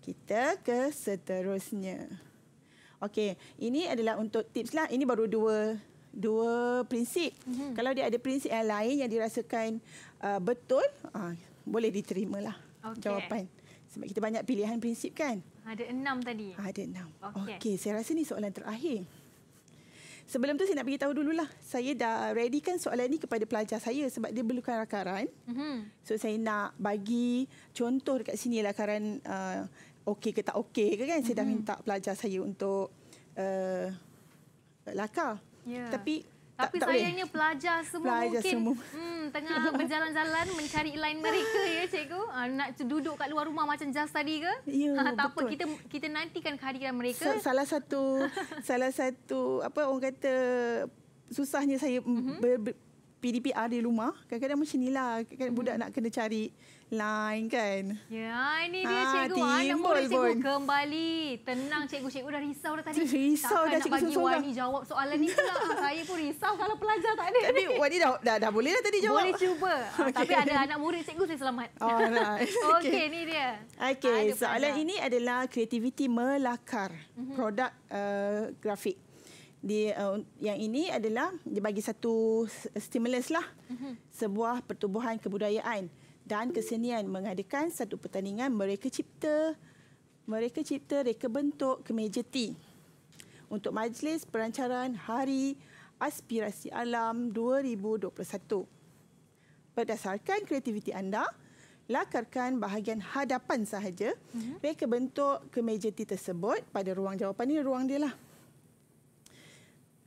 Kita ke seterusnya. Okey, ini adalah untuk tips lah. Ini baru dua dua prinsip. Mm-hmm. Kalau dia ada prinsip yang lain yang dirasakan uh, betul, uh, boleh diterimalah okay. jawapan. Sebab kita banyak pilihan prinsip kan? Ada enam tadi. Ah, ada enam. Okey, okay, saya rasa ni soalan terakhir. Sebelum tu saya nak beritahu lah. Saya dah readykan soalan ni kepada pelajar saya sebab dia perlukan rakaran. Mm-hmm. So saya nak bagi contoh dekat sini rakaran lah uh, okey ke tak okey ke kan. Mm-hmm. Saya dah mhm. minta pelajar saya untuk uh, lakar. Yeah. Tapi tapi tak, sayangnya tak pelajar semua pelajar mungkin semua. Hmm, tengah berjalan-jalan mencari line mereka ya cikgu. Ha, nak duduk kat luar rumah macam just tadi ke? Ya, ha, tak betul. apa kita kita nantikan kehadiran mereka. Sa- salah satu salah satu apa orang kata susahnya saya mm-hmm. PDPR di rumah Kadang-kadang macam ni lah hmm. Budak nak kena cari lain kan Ya ini dia ha, cikgu Anak ah, murid cikgu kembali Tenang cikgu Cikgu dah risau dah tadi Risau dah cikgu Takkan nak jawab soalan ni pula ah, Saya pun risau kalau pelajar tak ada Tapi Wani dah, dah, dah boleh lah tadi jawab Boleh cuba okay. Tapi ada anak murid cikgu saya selamat oh, right. okay. okay ni dia Okey. soalan pelajar. ini adalah Kreativiti melakar mm-hmm. Produk uh, grafik di uh, yang ini adalah dibagi satu stimulus lah mm-hmm. sebuah pertumbuhan kebudayaan dan kesenian mengadakan satu pertandingan mereka cipta mereka cipta mereka bentuk kemeja T untuk majlis perancaran Hari Aspirasi Alam 2021. Berdasarkan kreativiti anda, lakarkan bahagian hadapan sahaja mm-hmm. reka bentuk kemeja T tersebut pada ruang jawapan ini ruang dia lah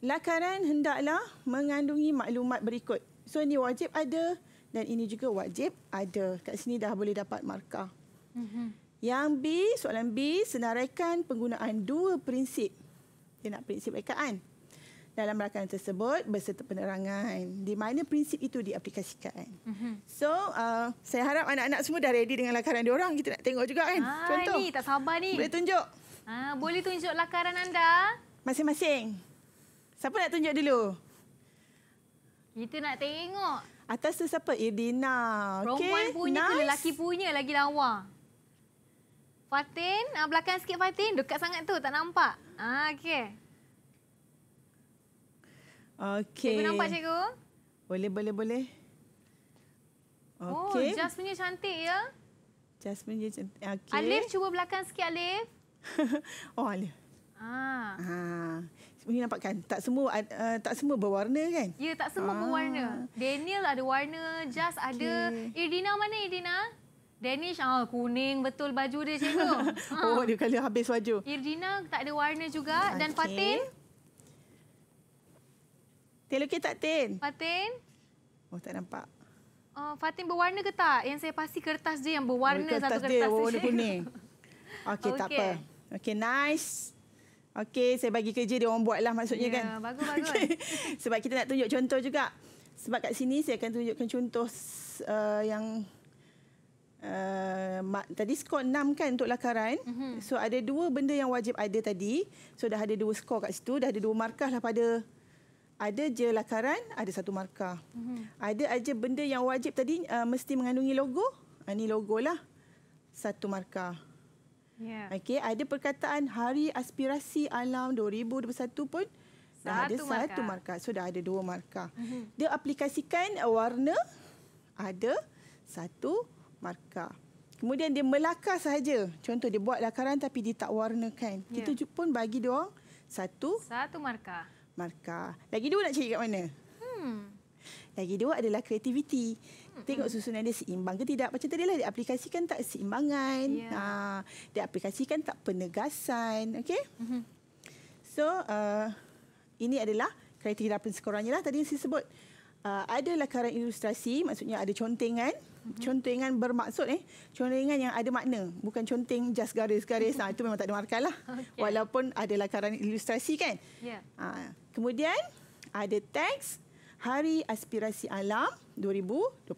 lakaran hendaklah mengandungi maklumat berikut. So ini wajib ada dan ini juga wajib ada. Kat sini dah boleh dapat markah. Mm-hmm. Yang B, soalan B, senaraikan penggunaan dua prinsip. Dia nak prinsip rekaan dalam rakan tersebut berserta penerangan di mana prinsip itu diaplikasikan. Mm-hmm. So, uh, saya harap anak-anak semua dah ready dengan lakaran orang. Kita nak tengok juga kan. Ha, Contoh. ini tak sabar ni. Boleh tunjuk. Ah boleh tunjuk lakaran anda. Masing-masing. Siapa nak tunjuk dulu? Kita nak tengok. Atas tu siapa? Irdina. Okey. Perempuan punya nice. ke lelaki punya lagi lawa. Fatin, ah belakang sikit Fatin, dekat sangat tu tak nampak. Ah okey. Okey. Cikgu nampak cikgu? Boleh boleh boleh. Oh, okey. Oh, Jasmine cantik ya. Jasmine je cantik. Okey. Alif cuba belakang sikit Alif. oh Alif. Ah. Ah. Ini nampak kan tak semua uh, tak semua berwarna kan? Ya, tak semua ah. berwarna. Daniel ada warna, Jas okay. ada. Irina mana Irina? Danish ah kuning betul baju dia cikgu. Ah. oh, ha. dia kali habis baju. Irina tak ada warna juga okay. dan Fatin? Teluki tak Tin? Fatin? Oh, tak nampak. Uh, Fatin berwarna ke tak? Yang saya pasti kertas dia yang berwarna kertas oh, satu kertas dia. Kertas dia berwarna oh, kuning. Okey, okay. tak apa. Okey, nice. Okey, saya bagi kerja dia orang buatlah maksudnya yeah, kan. Ya, bagus-bagus. Okay. Sebab kita nak tunjuk contoh juga. Sebab kat sini saya akan tunjukkan contoh uh, yang uh, mak, tadi skor enam kan untuk lakaran. Mm-hmm. So ada dua benda yang wajib ada tadi. So dah ada dua skor kat situ, dah ada dua markah lah pada ada je lakaran, ada satu markah. Mm-hmm. Ada aja benda yang wajib tadi uh, mesti mengandungi logo. Ini ah, uh, lah, Satu markah. Yeah. Okey, ada perkataan Hari Aspirasi Alam 2021 pun satu dah ada satu markah. So dah ada dua markah. Mm-hmm. Dia aplikasikan warna ada satu markah. Kemudian dia melakar saja. Contoh dia buat lakaran tapi dia tak warnakan. Yeah. Kita pun bagi dia orang satu satu markah. Markah. Lagi dua nak cari kat mana? Hmm. Lagi dua adalah kreativiti. Tengok susunan dia seimbang ke tidak. Macam tadi lah, dia tak seimbangan. Yeah. Ha, uh, dia tak penegasan. Okay? Mm-hmm. So, uh, ini adalah kriteria pensekorannya lah tadi yang saya sebut. Uh, ada lakaran ilustrasi, maksudnya ada contengan. Mm-hmm. Contengan bermaksud eh. Contengan yang ada makna. Bukan conteng just garis-garis. nah, ha, itu memang tak ada markah lah. Okay. Walaupun ada lakaran ilustrasi kan. Yeah. Ha, uh, kemudian, ada teks. Hari Aspirasi Alam 2021.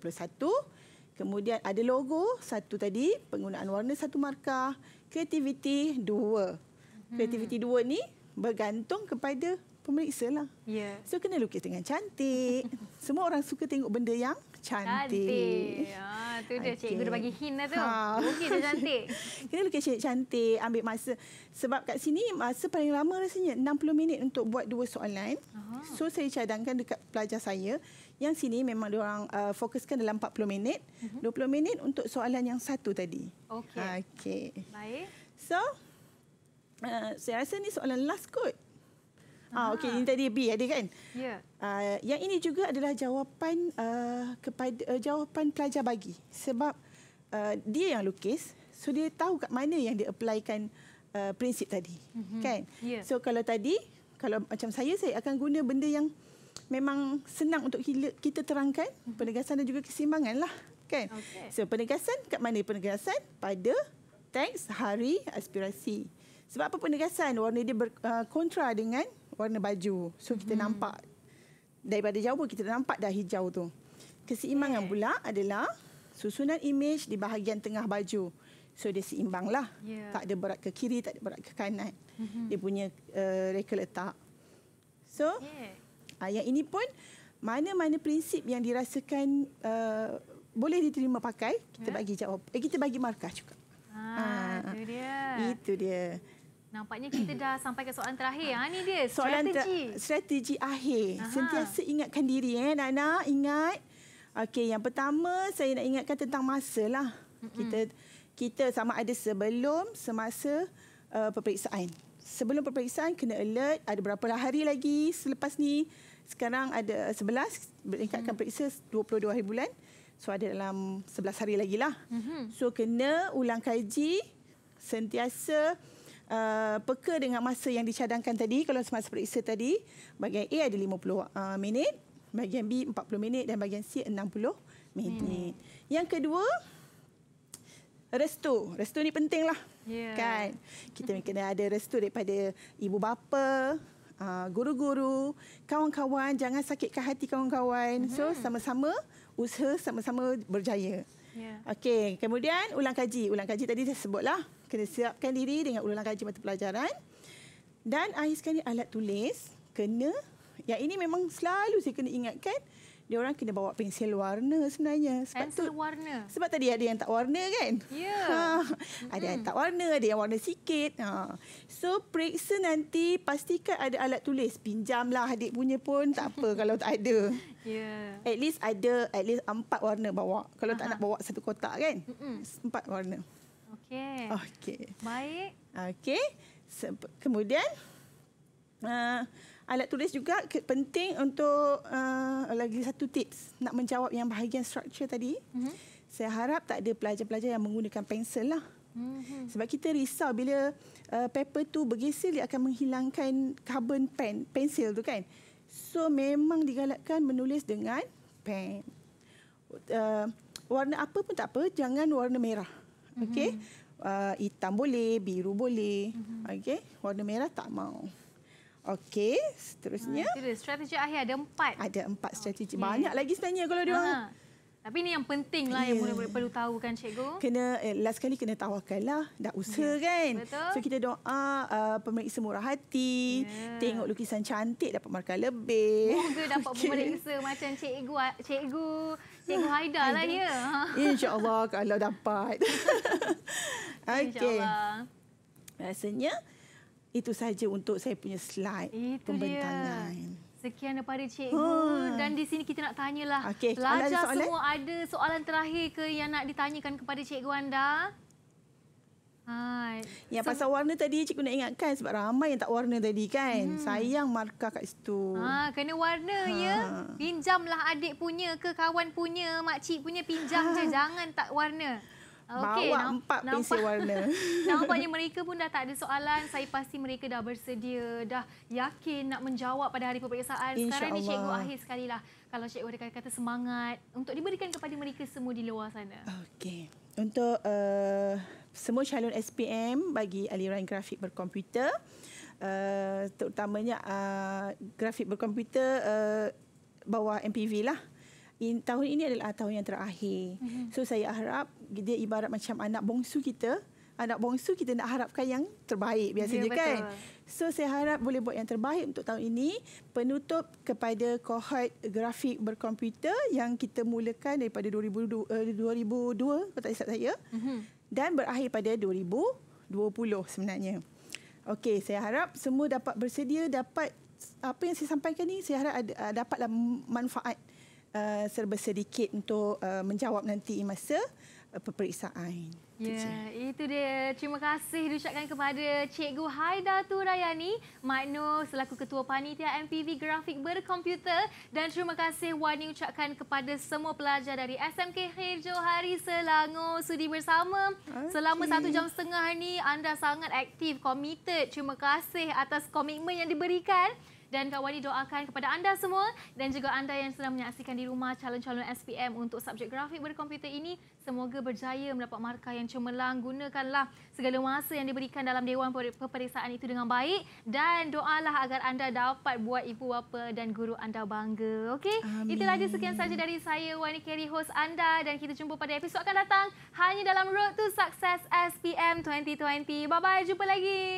Kemudian ada logo satu tadi, penggunaan warna satu markah, kreativiti dua. Kreativiti hmm. dua ni bergantung kepada pemeriksa lah. Yeah. So kena lukis dengan cantik. Semua orang suka tengok benda yang cantik. Cantik. Ha, tu dia okay. cikgu dah bagi hint dah tu. Ha. Mungkin dia cantik. Kita lukis cik cantik, ambil masa. Sebab kat sini masa paling lama rasanya 60 minit untuk buat dua soalan. Aha. So saya cadangkan dekat pelajar saya. Yang sini memang diorang uh, fokuskan dalam 40 minit. Mhm. Uh-huh. 20 minit untuk soalan yang satu tadi. Okey. Ah, okay. Baik. So, uh, saya rasa ni soalan last kot. Ah, ha, okey, ini tadi B ada kan? Ya. Yeah. Uh, yang ini juga adalah jawapan uh, kepada uh, jawapan pelajar bagi. Sebab uh, dia yang lukis, so dia tahu kat mana yang dia applykan uh, prinsip tadi. Mm-hmm. Kan? Yeah. So kalau tadi, kalau macam saya, saya akan guna benda yang memang senang untuk kita terangkan. Mm-hmm. Penegasan dan juga kesimbangan lah. Kan? Okay. So penegasan, kat mana penegasan? Pada teks, hari, aspirasi. Sebab apa penegasan? Warna dia berkontra uh, dengan warna baju. So kita hmm. nampak daripada jauh kita nampak dah hijau tu. Keseimbangan yeah. pula adalah susunan imej di bahagian tengah baju. So dia seimbanglah. Yeah. Tak ada berat ke kiri, tak ada berat ke kanan. Mm-hmm. Dia punya uh, reka letak. So yeah. uh, yang ini pun mana-mana prinsip yang dirasakan uh, boleh diterima pakai, kita yeah. bagi jawab. Eh kita bagi markah juga. Ah, uh, itu dia. Itu dia. Nampaknya kita dah sampai ke soalan terakhir. Ha, ah, ini dia, soalan strategi. Strategi akhir. Aha. Sentiasa ingatkan diri, eh, Nana. Ingat. Okay, yang pertama saya nak ingatkan tentang masa lah. Mm-hmm. Kita, kita sama ada sebelum, semasa uh, peperiksaan. Sebelum peperiksaan, kena alert. Ada berapa hari lagi selepas ni. Sekarang ada 11, meningkatkan mm. periksa 22 hari bulan. So, ada dalam 11 hari lagi lah. Mm-hmm. So, kena ulang kaji. Sentiasa Uh, peka dengan masa yang dicadangkan tadi kalau semasa periksa tadi bahagian A ada 50 uh, minit bahagian B 40 minit dan bahagian C 60 minit hmm. yang kedua restu restu ni penting lah yeah. kan kita kena ada restu daripada ibu bapa uh, guru-guru kawan-kawan jangan sakitkan hati kawan-kawan so hmm. sama-sama usaha sama-sama berjaya Yeah. Okey, kemudian ulang kaji. Ulang kaji tadi saya sebutlah kena siapkan diri dengan ulangan kaji mata pelajaran. Dan akhir sekali alat tulis kena yang ini memang selalu saya kena ingatkan dia orang kena bawa pensel warna sebenarnya. Sebab pensel tu, warna. Sebab tadi ada yang tak warna kan? Ya. Yeah. Ha, ada mm-hmm. yang tak warna, ada yang warna sikit. Ha. So periksa nanti pastikan ada alat tulis. Pinjamlah adik punya pun tak apa kalau tak ada. Ya. Yeah. At least ada at least empat warna bawa. Kalau Aha. tak nak bawa satu kotak kan? Mm-hmm. Empat warna. Okey. Okey. Baik. Okey. Kemudian uh, alat tulis juga penting untuk uh, lagi satu tips nak menjawab yang bahagian structure tadi. Uh-huh. Saya harap tak ada pelajar-pelajar yang menggunakan pensel lah. Mhm. Sebab kita risau bila uh, paper tu bergesil dia akan menghilangkan carbon pen, pensel tu kan. So memang digalakkan menulis dengan pen. Uh, warna apa pun tak apa, jangan warna merah. Okey. Mm-hmm uh, hitam boleh, biru boleh. Mm-hmm. Okey, warna merah tak mau. Okey, seterusnya. Ha, strategi akhir ada empat. Ada empat strategi. Okay. Banyak lagi sebenarnya kalau dia Ha. Tapi ini yang penting lah yeah. yang mula-mula ya. perlu tahu kan cikgu. Kena, eh, last kali kena tawarkan lah. Dah usaha yeah. kan. Betul. So kita doa uh, pemeriksa murah hati. Yeah. Tengok lukisan cantik dapat markah lebih. Moga dapat okay. pemeriksa macam cikgu. Ah, cikgu. Cikgu Haida lah ya. InsyaAllah kalau dapat. okay. InsyaAllah. Rasanya itu saja untuk saya punya slide. Itu pembentangan. dia. Sekian daripada cikgu huh. Hmm. dan di sini kita nak tanyalah. Okay. Pelajar ada semua ada soalan terakhir ke yang nak ditanyakan kepada cikgu anda? Hai. Yang pasal warna tadi cikgu nak ingatkan sebab ramai yang tak warna tadi kan. Hmm. Sayang markah kat situ. Ha, kena warna ha. ya. Pinjamlah adik punya ke kawan punya, mak cik punya pinjam ha. je jangan tak warna. Okay, bawa nampak, empat nampak, pensil warna. Nampaknya mereka pun dah tak ada soalan. Saya pasti mereka dah bersedia, dah yakin nak menjawab pada hari peperiksaan. Sekarang ni cikgu akhir sekali lah. Kalau cikgu ada kata-kata semangat untuk diberikan kepada mereka semua di luar sana. Okey. Untuk uh, semua calon SPM bagi aliran grafik berkomputer, uh, terutamanya uh, grafik berkomputer uh, bawah MPV lah. Uh, in, tahun ini adalah ah, tahun yang terakhir. Mm-hmm. So saya harap dia ibarat macam anak bongsu kita, anak bongsu kita nak harapkan yang terbaik biasanya yeah, kan. So saya harap boleh buat yang terbaik untuk tahun ini penutup kepada kohort grafik berkomputer yang kita mulakan daripada 2002, 2002 eh, kalau tak silap saya. Mm-hmm. Dan berakhir pada 2020 sebenarnya. Okey, saya harap semua dapat bersedia dapat apa yang saya sampaikan ni saya harap ada, ah, dapatlah manfaat. mm Uh, serba sedikit untuk uh, menjawab nanti masa uh, peperiksaan. Ya, itu dia. Terima kasih diucapkan kepada Cikgu Haida Turayani, Makno selaku Ketua Panitia MPV Grafik Berkomputer dan terima kasih Wani ucapkan kepada semua pelajar dari SMK Khair Johari Selangor sudi bersama okay. selama satu jam setengah ni anda sangat aktif, committed. Terima kasih atas komitmen yang diberikan dan Kak Wadi doakan kepada anda semua dan juga anda yang sedang menyaksikan di rumah calon-calon SPM untuk subjek grafik berkomputer ini semoga berjaya mendapat markah yang cemerlang gunakanlah segala masa yang diberikan dalam dewan peperiksaan itu dengan baik dan doalah agar anda dapat buat ibu bapa dan guru anda bangga okey itulah dia sekian saja dari saya Wani Kerry host anda dan kita jumpa pada episod akan datang hanya dalam road to success SPM 2020 bye bye jumpa lagi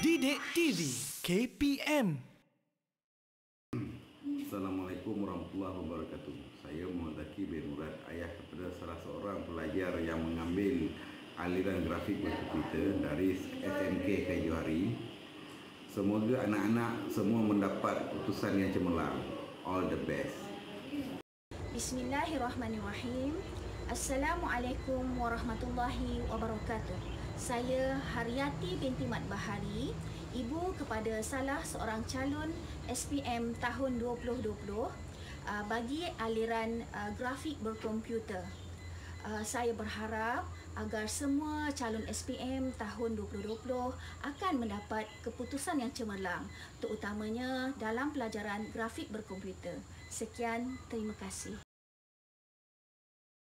Didik TV KPM Assalamualaikum warahmatullahi wabarakatuh Saya Muhammad Zaki bin Murad Ayah kepada salah seorang pelajar yang mengambil aliran grafik berkomputer dari SMK Kayu Semoga anak-anak semua mendapat keputusan yang cemerlang. All the best Bismillahirrahmanirrahim Assalamualaikum warahmatullahi wabarakatuh saya Haryati binti Mat Bahari, ibu kepada salah seorang calon SPM tahun 2020 uh, bagi aliran uh, grafik berkomputer. Uh, saya berharap agar semua calon SPM tahun 2020 akan mendapat keputusan yang cemerlang terutamanya dalam pelajaran grafik berkomputer. Sekian, terima kasih.